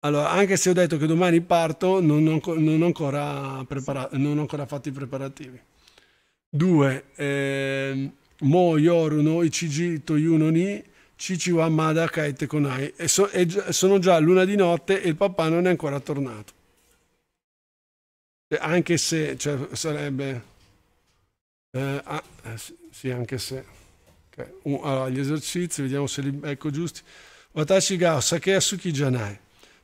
[SPEAKER 2] allora, anche se ho detto che domani parto, non ho, non ho, ancora, preparato, non ho ancora, fatto i preparativi. Due, eh, Mo Yoru Ichiji Toyuno ni Chichiwa Mada Kaite Konai. E, so, e sono già luna di notte e il papà non è ancora tornato. Cioè, anche se cioè, sarebbe eh, ah, eh, sì anche se okay. uh, allora gli esercizi vediamo se li ecco giusti Watashi ga sake asuki janai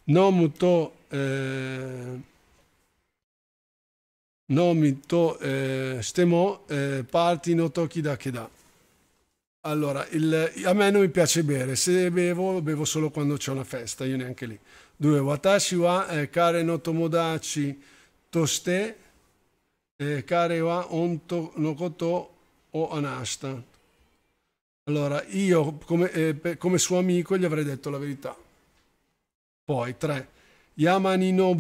[SPEAKER 2] nomu to eh, no mito eh, stemo eh, parti no toki da che da allora, il, a me non mi piace bere, se bevo, bevo solo quando c'è una festa, io neanche lì. Due, watashi wa eh, kare no tomodachi として、えー、彼は本当のことを話した。Allora io come, eh, come suo amico gli avrei detto la verità. Poi 3. Yamani no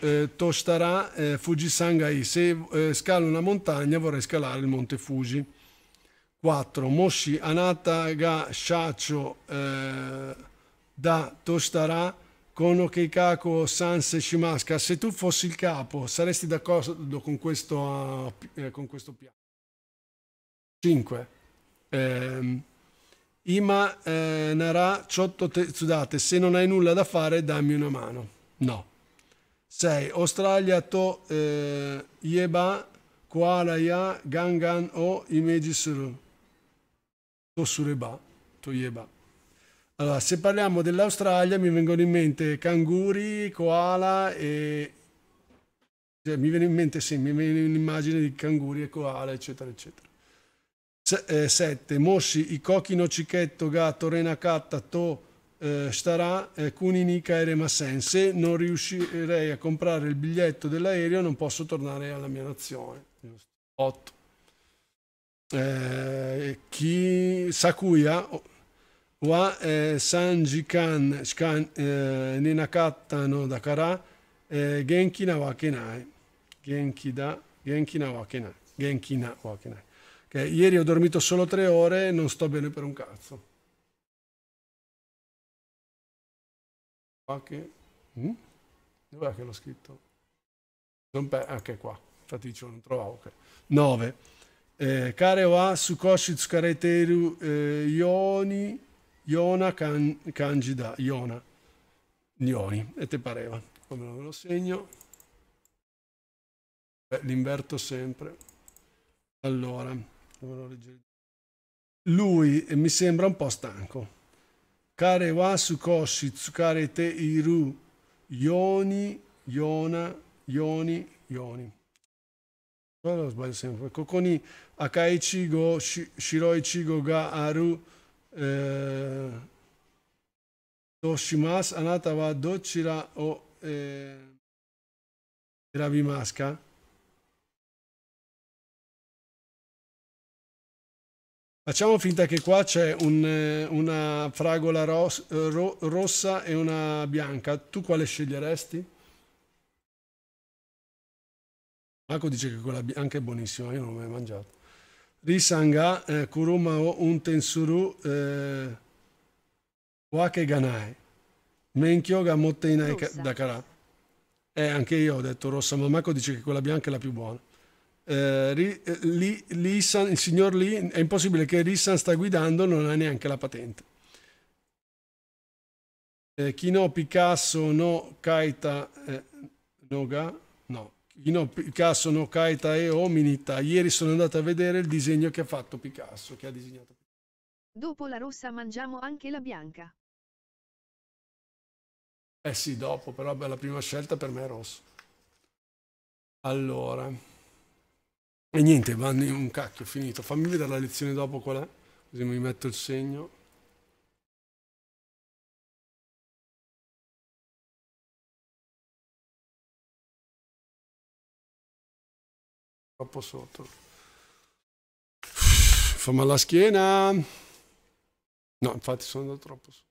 [SPEAKER 2] eh, tostarà eh, Fujisangai. Se eh, scalo una montagna vorrei scalare il monte Fuji. 4. Moshi anata ga shacho da Tostara con Okeikako, Sans e Shimaska, se tu fossi il capo, saresti d'accordo con questo, eh, eh con questo piano? 5. Eh, Ima eh, Nara Ciotto Tsudate, se non hai nulla da fare dammi una mano. No. 6. Australia to eh, Yeba Kuala ya Gangan o Imejisuru. Tosureba, Yeba. Allora, se parliamo dell'Australia, mi vengono in mente canguri, koala e... Cioè, mi viene in mente, sì, mi viene un'immagine di canguri e koala, eccetera, eccetera. 7. Eh, Mossi, cochi, nocichetto, Gatto, Renakatta, To, eh, Starà, eh, Kuninika e Remasen. Se non riuscirei a comprare il biglietto dell'aereo non posso tornare alla mia nazione. Otto. Eh, chi... Sakuya... Oh, wa eh, sanji kan shikan eh, ninakatta no dakara eh, genki na wakenai genki da genki na wakenai genki na wakenai che ieri ho dormito solo tre ore e non sto bene per un cazzo che... Mm? dov'è che l'ho scritto? anche qua infatti dicevo non trovavo okay. 9 eh, kare wa sukoshi tsukareteru eh, yoni Iona can, Cangida, Iona, Ioni, e te pareva, come non lo segno, l'inverto sempre, allora, lui mi sembra un po' stanco, Kare wa sukoshi tsukare te iru, Ioni, Iona, Ioni, Ioni. Quello sbaglio sempre. Kokoni akaichi go shiroi chigo ga aru eh, Anatava, Docira o とし
[SPEAKER 1] ます。あなたはどちらを、えー、選びますか
[SPEAKER 2] フ eh, Facciamo finta che qua c'è un, eh, una fragola ros, ro, rossa e una bianca. Tu quale sceglieresti? Marco dice che quella bianca è buonissima, io non l'ho mai mangiata. Risanga eh, Kuruma o un tensuru eh, wake ganai. Menkyo ga motteinai dakara. Eh, anche io ho detto rossa, ma Mako dice che quella bianca è la più buona. Eh, ri, li, li san, il signor Lee, è impossibile che Rissan sta guidando, non ha neanche la patente. Eh, Kino Picasso no Kaita eh, Noga Chino Picasso no caita e ominita. Ieri sono andato a vedere il disegno che ha fatto Picasso, che ha disegnato.
[SPEAKER 4] Dopo la rossa mangiamo anche la bianca.
[SPEAKER 2] Eh sì, dopo, però beh, la prima scelta per me è rosso. Allora. E niente, vanno in un cacchio, finito. Fammi vedere la lezione
[SPEAKER 3] dopo
[SPEAKER 1] qual è, così mi metto il segno. troppo sotto. Fa male la schiena. No, infatti sono andato troppo sotto.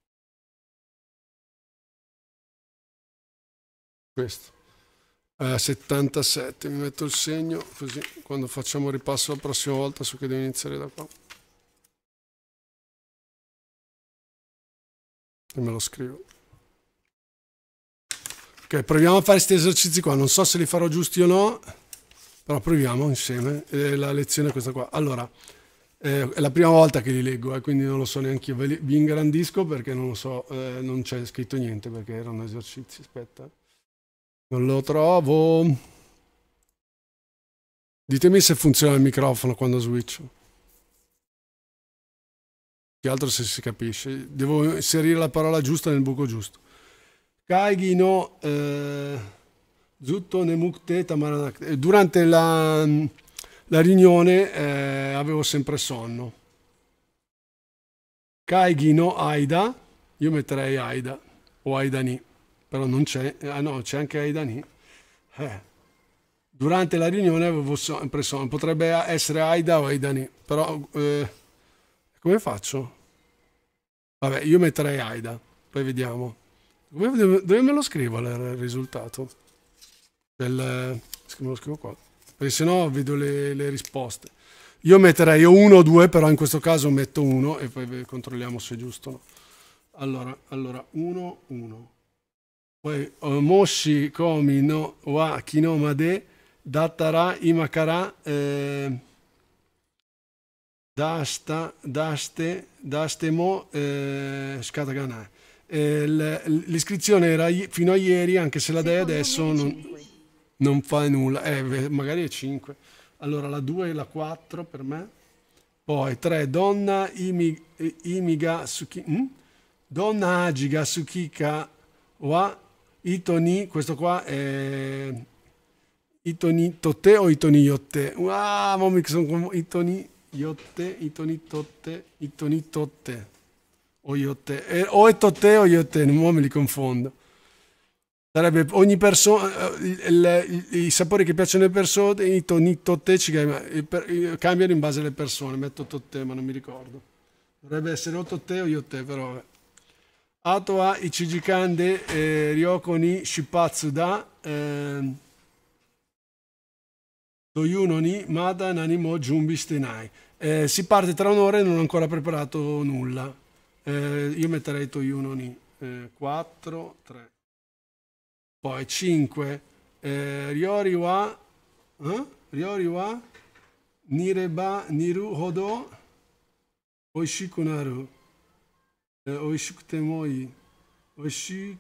[SPEAKER 1] Questo.
[SPEAKER 2] Eh, 77, mi metto il segno così quando facciamo ripasso la prossima volta so che devo iniziare da qua.
[SPEAKER 1] E me lo scrivo. Ok, proviamo a fare questi esercizi qua, non so se li farò giusti o
[SPEAKER 2] no. Però proviamo insieme eh, la lezione è questa qua. Allora, eh, è la prima volta che li leggo, eh, quindi non lo so neanche io. Vi ingrandisco perché non lo so, eh, non c'è scritto niente perché erano esercizi. Aspetta, non lo trovo. Ditemi se funziona il microfono quando switch Che altro se si capisce. Devo inserire la parola giusta nel buco giusto. Kaigi no... Eh, Zutto ずっと眠くてたまらなくて durante eh, la, la riunione eh, avevo sempre sonno Kaigi no Aida io metterei Aida o Aidani però non c'è ah no c'è anche Aidani eh. durante la riunione avevo sempre sonno potrebbe essere Aida o Aidani però eh, come faccio? vabbè io metterei Aida poi vediamo dove, dove me lo scrivo il risultato? del... me eh, lo scrivo qua, perché sennò vedo le, le risposte. Io metterei o uno o due, però in questo caso metto uno e poi controlliamo se è giusto no. Allora, allora, uno, uno. Poi, Moshi, Komi, no, Wa, Kinomade, Dattara, Imakara, eh, Dasta, Daste, Dastemo, eh, Scatagana. Eh, l'iscrizione era fino a ieri, anche se la dai adesso non non fa nulla, eh, magari è 5. Allora la 2 e la 4 per me. Poi 3, donna imi, imiga suki, hm? donna agiga sukika wa itoni, questo qua è itoni totte o itoni yotte. Wow, mo mi sono itoni yotte, itoni totte, itoni totte o yotte. Eh, o è totte o yotte, non mi li confondo. Sarebbe ogni persona, eh, i sapori che piacciono alle persone, i toni totteci cambiano in base alle persone. Metto totte, ma non mi ricordo. Dovrebbe essere o totte o io te, però. Eh. Ato a Ichijikande eh, Ryoko ni Shipatsu da eh, Toyuno ni Mada Nanimo Jumbi Stenai. Eh, si parte tra un'ora e non ho ancora preparato nulla. Eh, io metterei Toyuno ni 4, eh, 3. Poi 5. Eh, Ryori wa... Eh? Ryori wa... Nireba niru hodo... Oishiku naru. Eh, oishiku temoi. Oishi...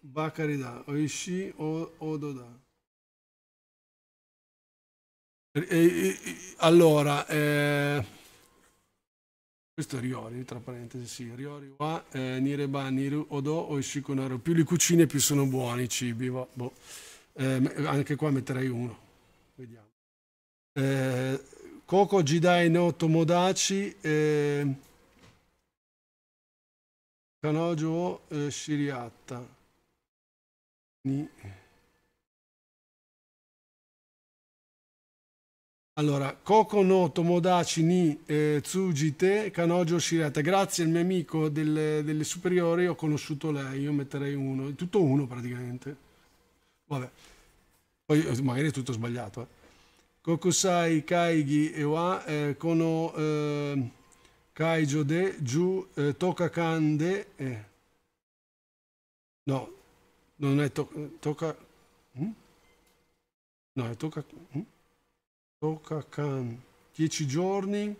[SPEAKER 2] Bakari da. Oishi odo da. E, eh, e, eh, eh, allora... Eh... Questo è Riori, tra parentesi, sì, Riori qua, eh, Nireba, Niru Odo o Ishikunaro. Più li cucini più sono buoni i cibi, va, boh, boh. eh, anche qua metterei uno. Vediamo. Eh, Coco Jidai no Tomodachi,
[SPEAKER 1] eh, Kanojo eh, Shiriatta. Ni. Allora, Koko no Tomodachi ni eh,
[SPEAKER 2] Tsujite Kanojo Shirata. Grazie al mio amico del, delle superiori ho conosciuto lei. Io metterei uno, tutto uno praticamente. Vabbè, poi eh, magari è tutto sbagliato. Eh. Kokusai Kaigi Ewa eh, Kono eh, Kaijo de Ju eh, Tokakande. Eh. No, non è to, Toka. Hm? No, è Toka. Hm? Tokakan, 10 giorni,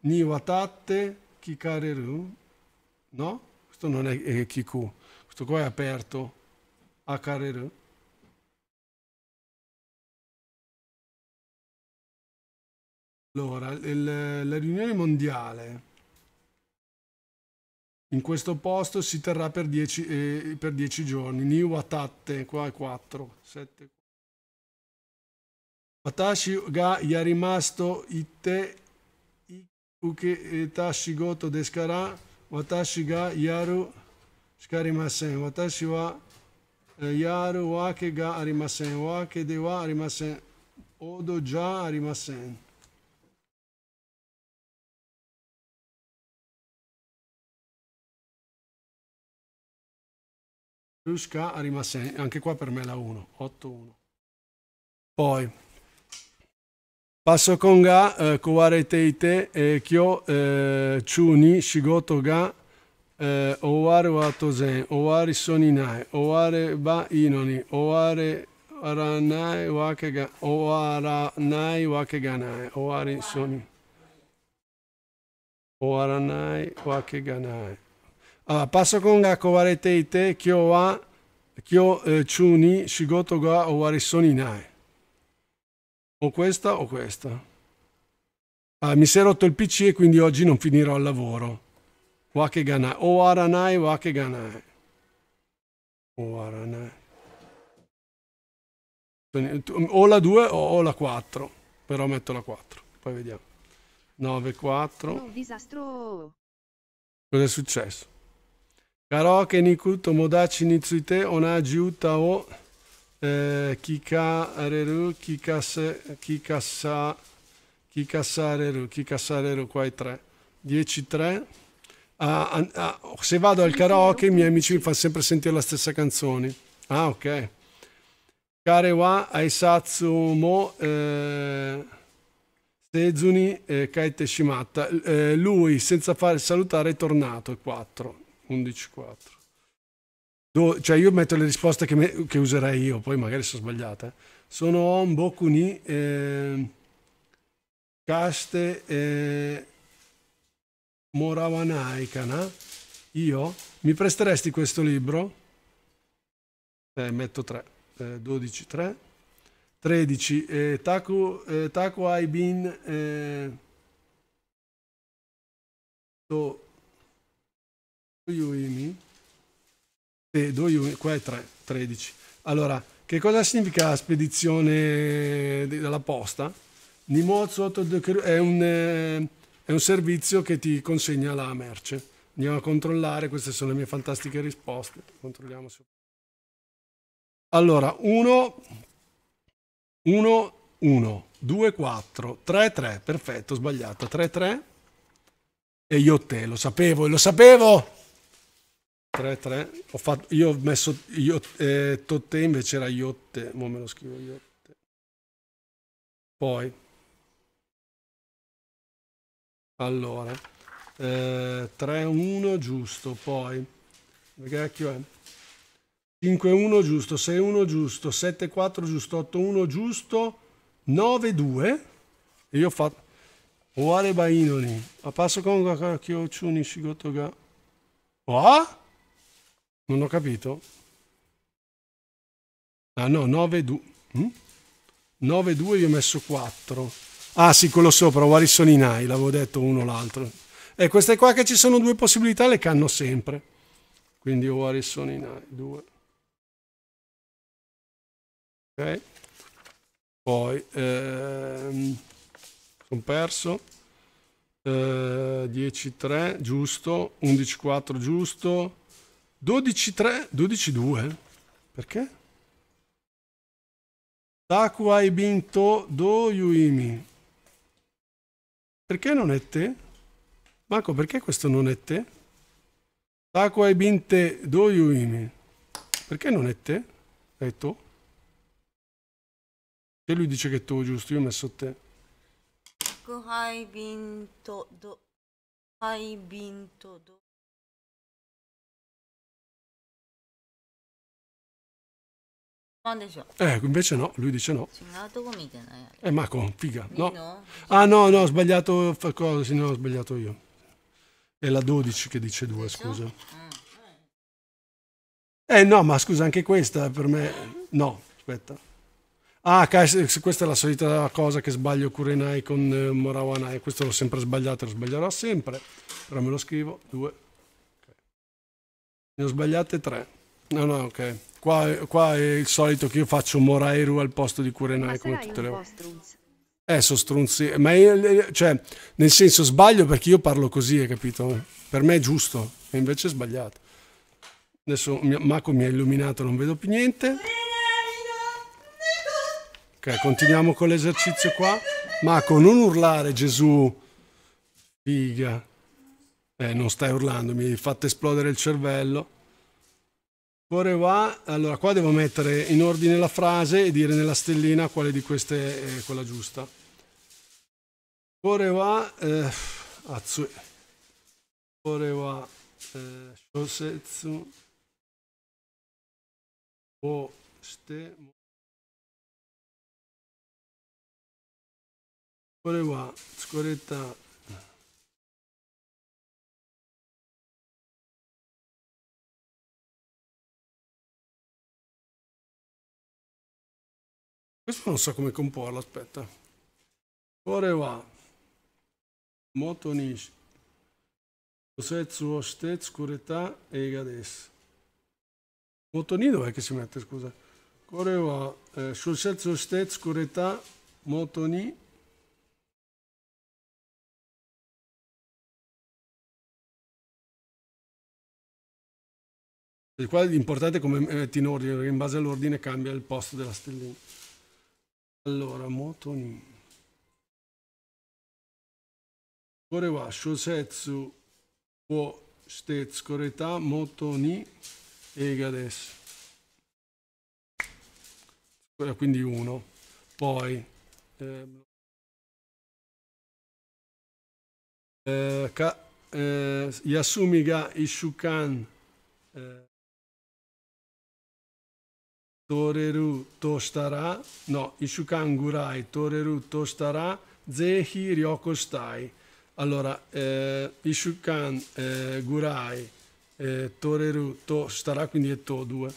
[SPEAKER 2] Niwatatte, Kikareru, no? Questo non è, è Kiku,
[SPEAKER 1] questo qua è aperto, Akareru. Allora, il, la riunione
[SPEAKER 2] mondiale in questo posto si terrà per 10 eh, giorni, Niwatatte, qua è 4, 7, 4. 私がやりますと言って受けた仕事ですから私がやるしかありません私はやるわけがありませんわけではありませ
[SPEAKER 1] んほどじゃありませんるしかありません anche qua per me la 1 8 1
[SPEAKER 2] poi パソコンが壊れていて、えー、今日、中に仕事が、えー、終わるは当然、終わりそうにない。終わればいいのに、終わ終わらないわけが、終わらないわけがない。終わりそうに。終わらないわけがない。あパソコンが壊れていて、今日は、今日中に仕事が終わりそうにない。o questa o questa. Ah, mi si è rotto il PC e quindi oggi non finirò il lavoro. Wakeganai, o aranai, wakeganai. O aranai. O la 2 o la 4, però metto la 4, poi vediamo. 9, 4.
[SPEAKER 4] disastro.
[SPEAKER 2] Cos'è successo? Karaoke Nikuto Modachi Nitsuite Onaji Uta o eh, Kika Areru, Kikase, Kikasa, Kikasa Areru, Kikasa Areru qua i tre. 10-3. Ah, ah, se vado al karaoke i miei amici mi fanno sempre sentire la stessa canzone. Ah, ok. Karewa Aisatsu Mo eh, Sezuni eh, Kaite Shimata. Eh, lui senza fare salutare è tornato. 4. 11-4. Do, cioè io metto le risposte che, me, che, userei io, poi magari sono sbagliata. Sono On Bokuni, eh, Caste eh, Moravanaikana. Io mi presteresti questo libro? Eh, metto 3, eh, 12, 3, 13. Eh, Taku, eh, Taku Aibin. Eh, to, Yuimi e 2 juni, qua è 3, 13. Allora, che cosa significa spedizione della posta? È eh, è un servizio che ti consegna la merce. Andiamo a controllare, queste sono le mie fantastiche risposte. Controlliamo Allora, 1, 1, 1, 2, 4, 3, 3, perfetto, sbagliata, 3, 3. E io te, lo sapevo, lo sapevo! 3-3. Ho fatto, io ho messo io, eh, Totte, invece era Iotte. Mo me lo scrivo Iotte.
[SPEAKER 3] Poi. Allora.
[SPEAKER 2] Eh, 3-1 giusto. Poi. Vecchio è. 5-1 giusto. 6-1 giusto. 7-4 giusto. 8-1 giusto. 9-2. E io ho fatto. Oare Bainoni. A passo con Kyochuni Shigotoga. Oh? Non ho capito. Ah no, 9, 2. Hm? 9, 2 io ho messo 4. Ah sì, quello sopra, Warrison in Inai, l'avevo detto uno l'altro. E eh, queste qua che ci sono due possibilità le canno sempre. Quindi Warrison in Inai, 2. Ok. Poi, ehm, sono perso. Eh, 10-3, giusto. 11-4, giusto. 12-3, 12-2. Perché? Taku hai vinto do yuimi. Perché non è te? Marco, perché questo non è te? Taku hai vinto do yuimi. Perché non è te? È tu? E lui dice che è tu, giusto? Io ho messo te.
[SPEAKER 1] Taku hai vinto do... Hai vinto do... Eh, invece no, lui dice no.
[SPEAKER 3] Eh.
[SPEAKER 2] eh, ma configa, no. Ah no, no, ho sbagliato cosa, no, ho sbagliato io. È la 12 che dice 2, scusa. Ah. Eh no, ma scusa, anche questa per me... No, aspetta. Ah, questa è la solita cosa che sbaglio Kurenai con eh, Morawanai. Questo l'ho sempre sbagliato e lo sbaglierò sempre. Però me lo scrivo, 2. Ne ho sbagliate 3. No, no, ok. Qua, qua, è il solito che io faccio Morairu al posto di Kurenai come tutte le volte. Eh, sono strunzi, ma io, cioè, nel senso sbaglio perché io parlo così, hai capito? Per me è giusto, e invece è sbagliato. Adesso Marco mi ha illuminato, non vedo più niente. Ok, continuiamo con l'esercizio qua. Marco, non urlare Gesù, figa. Eh, non stai urlando, mi fate esplodere il cervello. Coreva, allora qua devo mettere in ordine la frase e dire nella stellina quale di queste è quella giusta. Coreva, eh, azue.
[SPEAKER 1] Coreva, eh, shosetsu. O ste. Coreva, scoretta. Questo non so come comporlo, aspetta. Oreva. Motonish.
[SPEAKER 2] Kosetsu Ostet, curetà e Gades. Motoni dov'è che si mette, scusa? Coreva. Kosetsu eh, Ostet, Scurità,
[SPEAKER 1] Motoni. Il quale è importante come metti eh, in ordine, perché in base all'ordine cambia il posto della stellina.
[SPEAKER 3] Allora, moto ni. Kore wa
[SPEAKER 2] shosetsu wo shite tsukoreta moto ni eiga
[SPEAKER 1] desu. Quindi uno. Poi... Ehm, eh,
[SPEAKER 2] eh, ka, eh, Yasumiga Ishukan eh, Toreru Toshitara, no, Ishukan Gurai, Toreru Toshitara, Zehi Ryokostai. Allora, eh, Ishukan eh, Gurai, eh, Toreru Toshitara, quindi è To 2. Eh.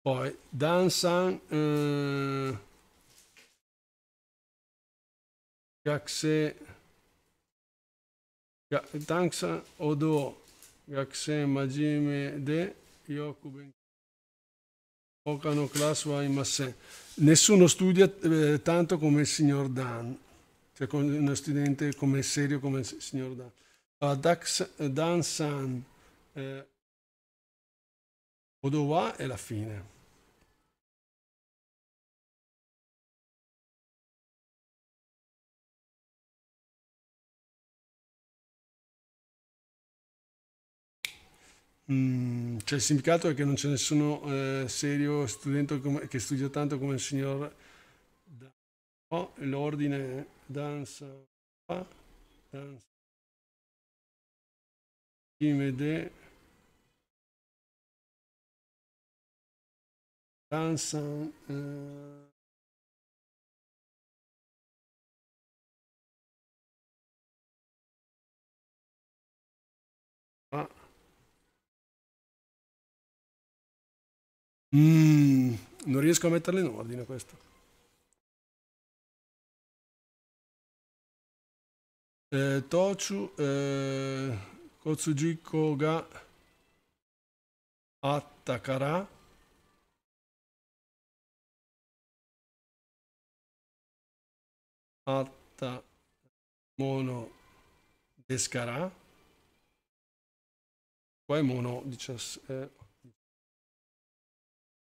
[SPEAKER 2] Poi, Dansan... Eh,
[SPEAKER 3] Gakse...
[SPEAKER 2] Dansan Odo, Gakse Majime De, Yokuben... Pokano Klasu Aimassè. Nessuno studia eh, tanto come il signor Dan, cioè con uno studente come serio come il signor Dan. Uh, Dax, Dan San, eh,
[SPEAKER 1] Odowa è la fine. Mm, cioè il
[SPEAKER 2] sindicato è che non c'è nessuno eh, serio studente come, che studia tanto come il signor
[SPEAKER 1] oh, l'ordine danza danza Imede danza eh, Mm, non riesco a metterle in ordine questo. Eh, Tochu, eh, Kotsujiko ga Attakara. Atta mono
[SPEAKER 3] descarà. Qua è mono 17.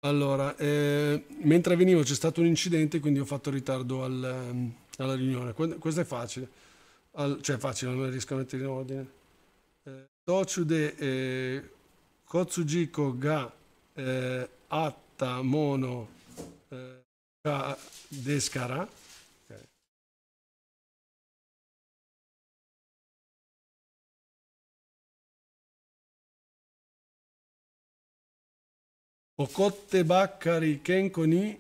[SPEAKER 2] Allora, eh, mentre venivo c'è stato un incidente, quindi ho fatto ritardo al, ehm, alla riunione. Questo è facile, al, cioè è facile, non riesco a mettere in ordine. Tochude eh, Kotsujiko eh, ga eh, atta mono eh,
[SPEAKER 1] deskara. Okotte Baccari Kenkoni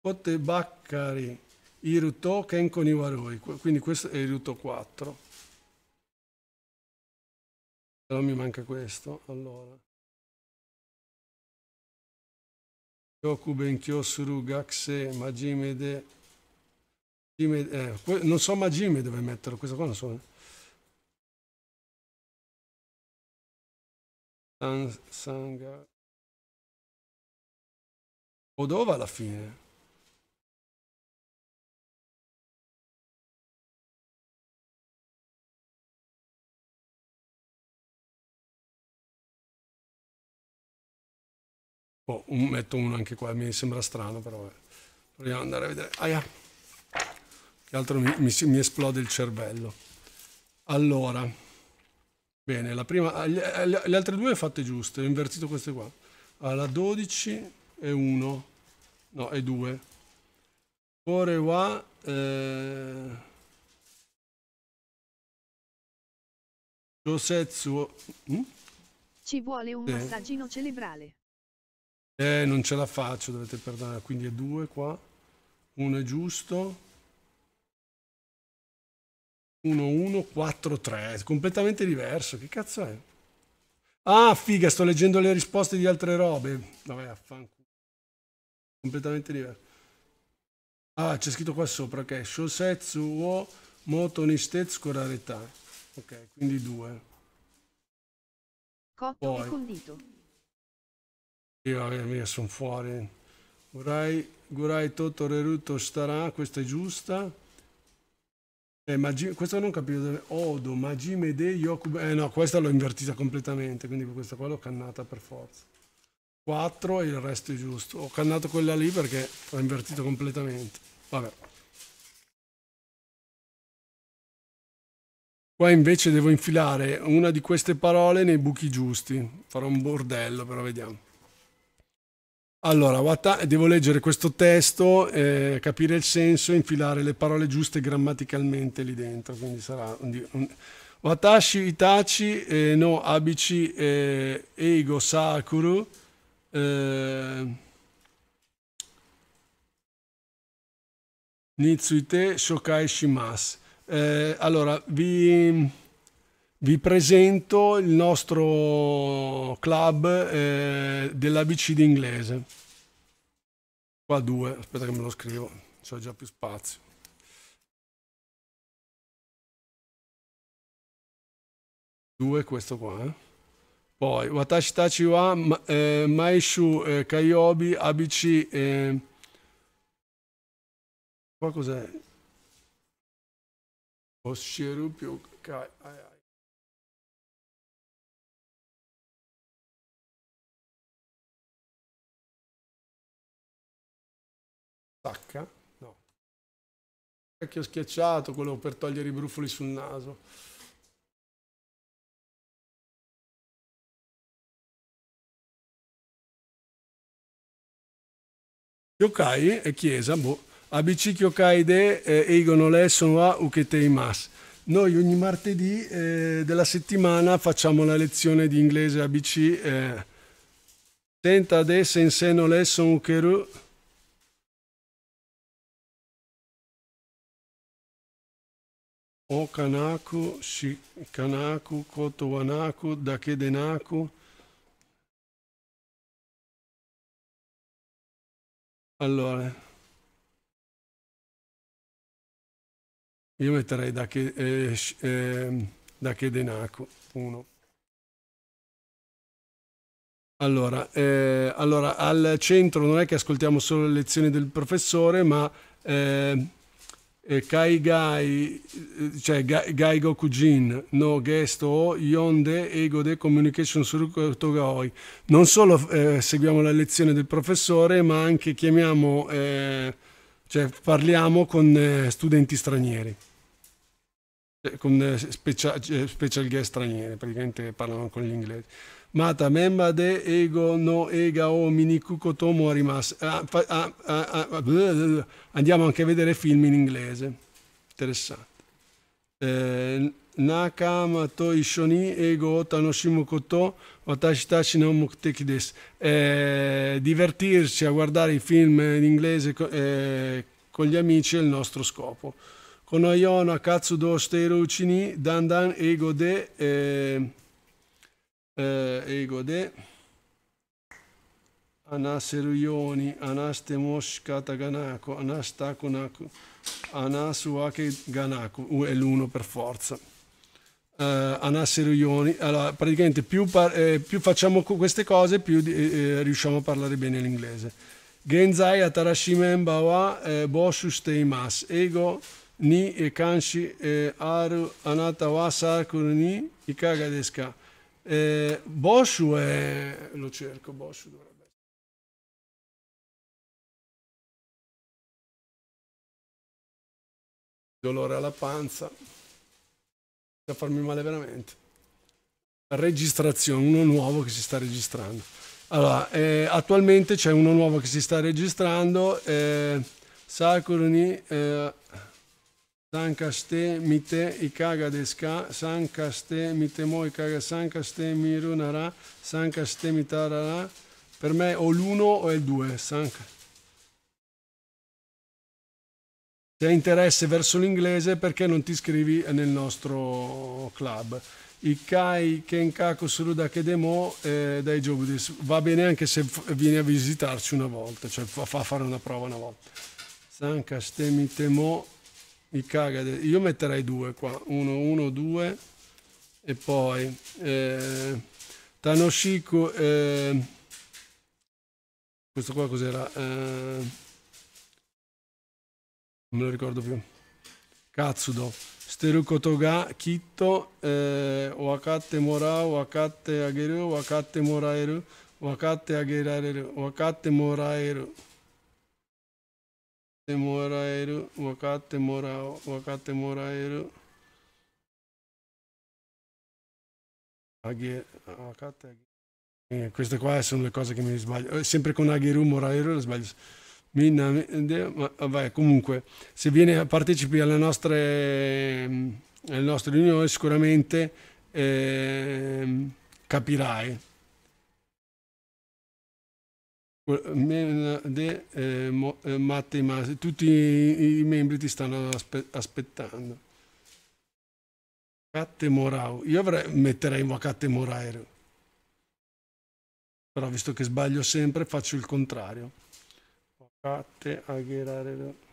[SPEAKER 3] Okotte Baccari Iruto Kenkoni Waroi quindi
[SPEAKER 1] questo è Iruto 4 però mi manca questo allora Yoku Benkyo
[SPEAKER 3] Suru Gakse Majime eh, non so Majime
[SPEAKER 1] dove metterlo questo qua non so San, sanga. O dove alla fine? Oh, un, metto uno anche qua, mi sembra
[SPEAKER 2] strano, però eh. proviamo ad andare a vedere. Aia, che altro mi, mi, mi esplode il cervello. Allora. Bene, la prima, ah, eh, le altre due fatte giuste, ho invertito queste qua. Allora, 12 e 1, no, e 2. Ore wa... Eh,
[SPEAKER 3] Josetsu... Hm?
[SPEAKER 4] Ci vuole un eh. massaggino cerebrale.
[SPEAKER 2] Eh, non ce la faccio, dovete perdonare. Quindi è 2 qua, 1 è giusto, 1143, completamente diverso, che cazzo è? Ah, figa, sto leggendo le risposte di altre robe. Vabbè, affanculo. Completamente diverso. Ah, c'è scritto qua sopra ok. okay. Shosetsu wo moto nistetsu rarità. Ok, quindi due.
[SPEAKER 4] Cotto Poi. e condito.
[SPEAKER 2] Sì, vabbè, mia, sono fuori. Gurai, gurai toto reruto starà, questa è giusta. Eh, Magi, questo non capito dove... Odo, Magimede, Yokub... Eh no, questa l'ho invertita completamente, quindi questa qua l'ho cannata per forza. 4 e il resto è giusto. Ho cannato quella lì perché l'ho invertito completamente. Vabbè. Qua invece devo infilare una di queste parole nei buchi giusti. Farò un bordello, però vediamo. Allora, devo leggere questo testo, eh, capire il senso e infilare le parole giuste grammaticalmente lì dentro, quindi sarà un, un, Watashi Itachi eh, no Abici eh, Eigo Sakuru eh, Nitsuite Shokai Shimasu. Eh, allora, vi vi presento il nostro club eh, dell'ABC d'inglese.
[SPEAKER 1] Qua due, aspetta che me lo scrivo, c'è già più spazio. Due, questo qua. Eh.
[SPEAKER 2] Poi, Watashi Tachi wa eh, Maishu eh, Kayobi ABC. Eh.
[SPEAKER 1] Qua cos'è? Oshiru più... Kai, ah, Tacca? No. Che ho schiacciato quello per togliere i brufoli sul naso. Kyokai e Chiesa, boh. ABC Kyokai de eh, Eigon Ole sono a Uketei
[SPEAKER 2] Mas. Noi ogni martedì eh, della settimana facciamo la lezione di inglese ABC. Eh, Tenta de Sensei no Lesson Ukeru.
[SPEAKER 1] O kanaku, Shikanaku, Kotowanaku, Dakedenaku, Allora, io metterei
[SPEAKER 2] da che, eh, eh, uno. Allora, eh, allora, al centro non è che ascoltiamo solo le lezioni del professore, ma ehm, eh, Kai Gai, eh, cioè Gai Gokujin, no Gesto o Yonde Ego de Communication Circuit Non solo eh, seguiamo la lezione del professore, ma anche chiamiamo, eh, cioè parliamo con eh, studenti stranieri, cioè, con eh, special, cioè, special guest stranieri, praticamente parlano con l'inglese. Mata de ego no ega o またメンバーで英語の映画を見に行くこともあります。あああ andiamo anche a vedere film in inglese. Interessante. Eh, Nakama to ego no 仲間と一緒に英語を楽しむこと私たちの目的です。Eh, divertirci a guardare i film in inglese eh, con gli amici è il nostro scopo. ego このような活動しているうちにだんだん英語で、えー eh, Egode, Anaseruyoni, Anastemos Kataganako, Anastakonaku, Anasuake Ganako è l'uno per forza. Uh, eh, Anaseruyoni, allora praticamente più, eh, più, facciamo queste cose, più eh, eh, riusciamo a parlare bene l'inglese. Genzai Atarashimen Bawa eh, Boshu Steimas, Ego Ni e Kanshi Aru Anatawa Sarkurni Ikagadesca. Eh,
[SPEAKER 1] Boshu è... lo cerco, Boshu dovrebbe... essere... dolore alla panza a farmi male veramente registrazione uno
[SPEAKER 2] nuovo che si sta registrando allora eh, attualmente c'è uno nuovo che si sta registrando eh, Sakurni eh, San Sankaste mite ikaga deska, Sankaste mite mo runara, san caste mi tarara. Per me o l'uno o il due, Sankaste. Se hai interesse verso l'inglese, perché non ti iscrivi nel nostro club? I Ikai Kenkaku Suruda Kedemo eh, dai Jobudis. Va bene anche se vieni a visitarci una volta, cioè fa, fare una prova una volta. San caste Sankaste mo mi caga. Io metterei due qua. Uno, uno, due. E poi... Eh, Tanoshiku... Eh, questo qua cos'era? Eh, non me lo ricordo più. Katsudo. Steru Kotoga, Kitto, eh, Wakate Mora, Wakate Ageru, Wakate Moraeru, Wakate Agerareru, Wakate Moraeru. Eh, queste qua sono le cose che mi sbaglio eh, sempre con Aghiru Moraero lo sbaglio ma ah, vabbè comunque se viene a partecipare alle nostre ehm, alle nostre riunioni sicuramente eh, capirai eh, eh, Matte Masi, tutti i, i membri ti stanno aspe aspettando. Catte Morau, io avrei, metterei Wakate Morairo, però visto che sbaglio sempre faccio il contrario.
[SPEAKER 1] Wakate Agherarero. Eh,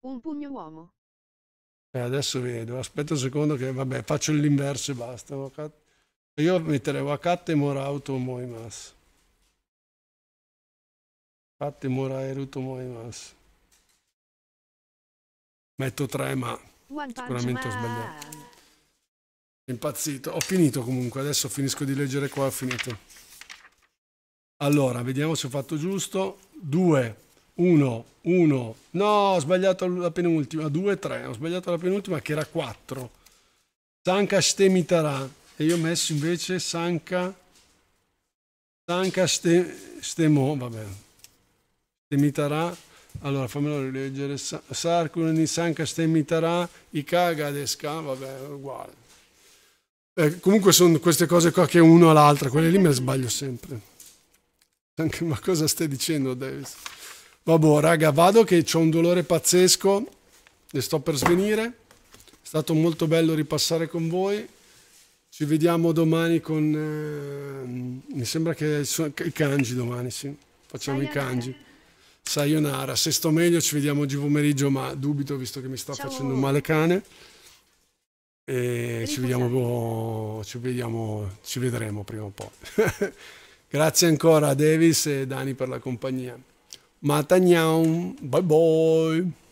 [SPEAKER 4] Un pugno uomo.
[SPEAKER 1] Eh,
[SPEAKER 2] adesso vedo, aspetta un secondo che vabbè, faccio l'inverso e basta. Io metterei Wakate Morauto Moimas. Fatte Moraeruto Moimas. Metto tre,
[SPEAKER 1] ma
[SPEAKER 4] sicuramente ho sbagliato.
[SPEAKER 2] Impazzito. Ho finito comunque, adesso finisco di leggere qua, ho finito. Allora, vediamo se ho fatto giusto. Due. 1, 1, no, ho sbagliato la penultima, 2, 3, ho sbagliato la penultima che era 4. Sanka Stemitara e io ho messo invece Sanka, Sanka Ste, Stemo, vabbè, Stemitara, allora fammelo rileggere, Sarkuni Sanka Stemitara, Ikaga Deska, vabbè, uguale. Eh, comunque sono queste cose qua che uno all'altra, quelle lì me le sbaglio sempre. Anche, ma cosa stai dicendo Davis? Vabbè, raga, vado che ho un dolore pazzesco e sto per svenire. È stato molto bello ripassare con voi. Ci vediamo domani con... Eh, mi sembra che i kanji domani, sì. Facciamo Sayonara. i kanji. Sayonara. Se sto meglio ci vediamo oggi pomeriggio, ma dubito visto che mi sta Ciao. facendo male cane. E ci vediamo, ci vediamo, ci vedremo prima o poi. Grazie ancora a Davis e Dani per la compagnia. Mata nhau bye bye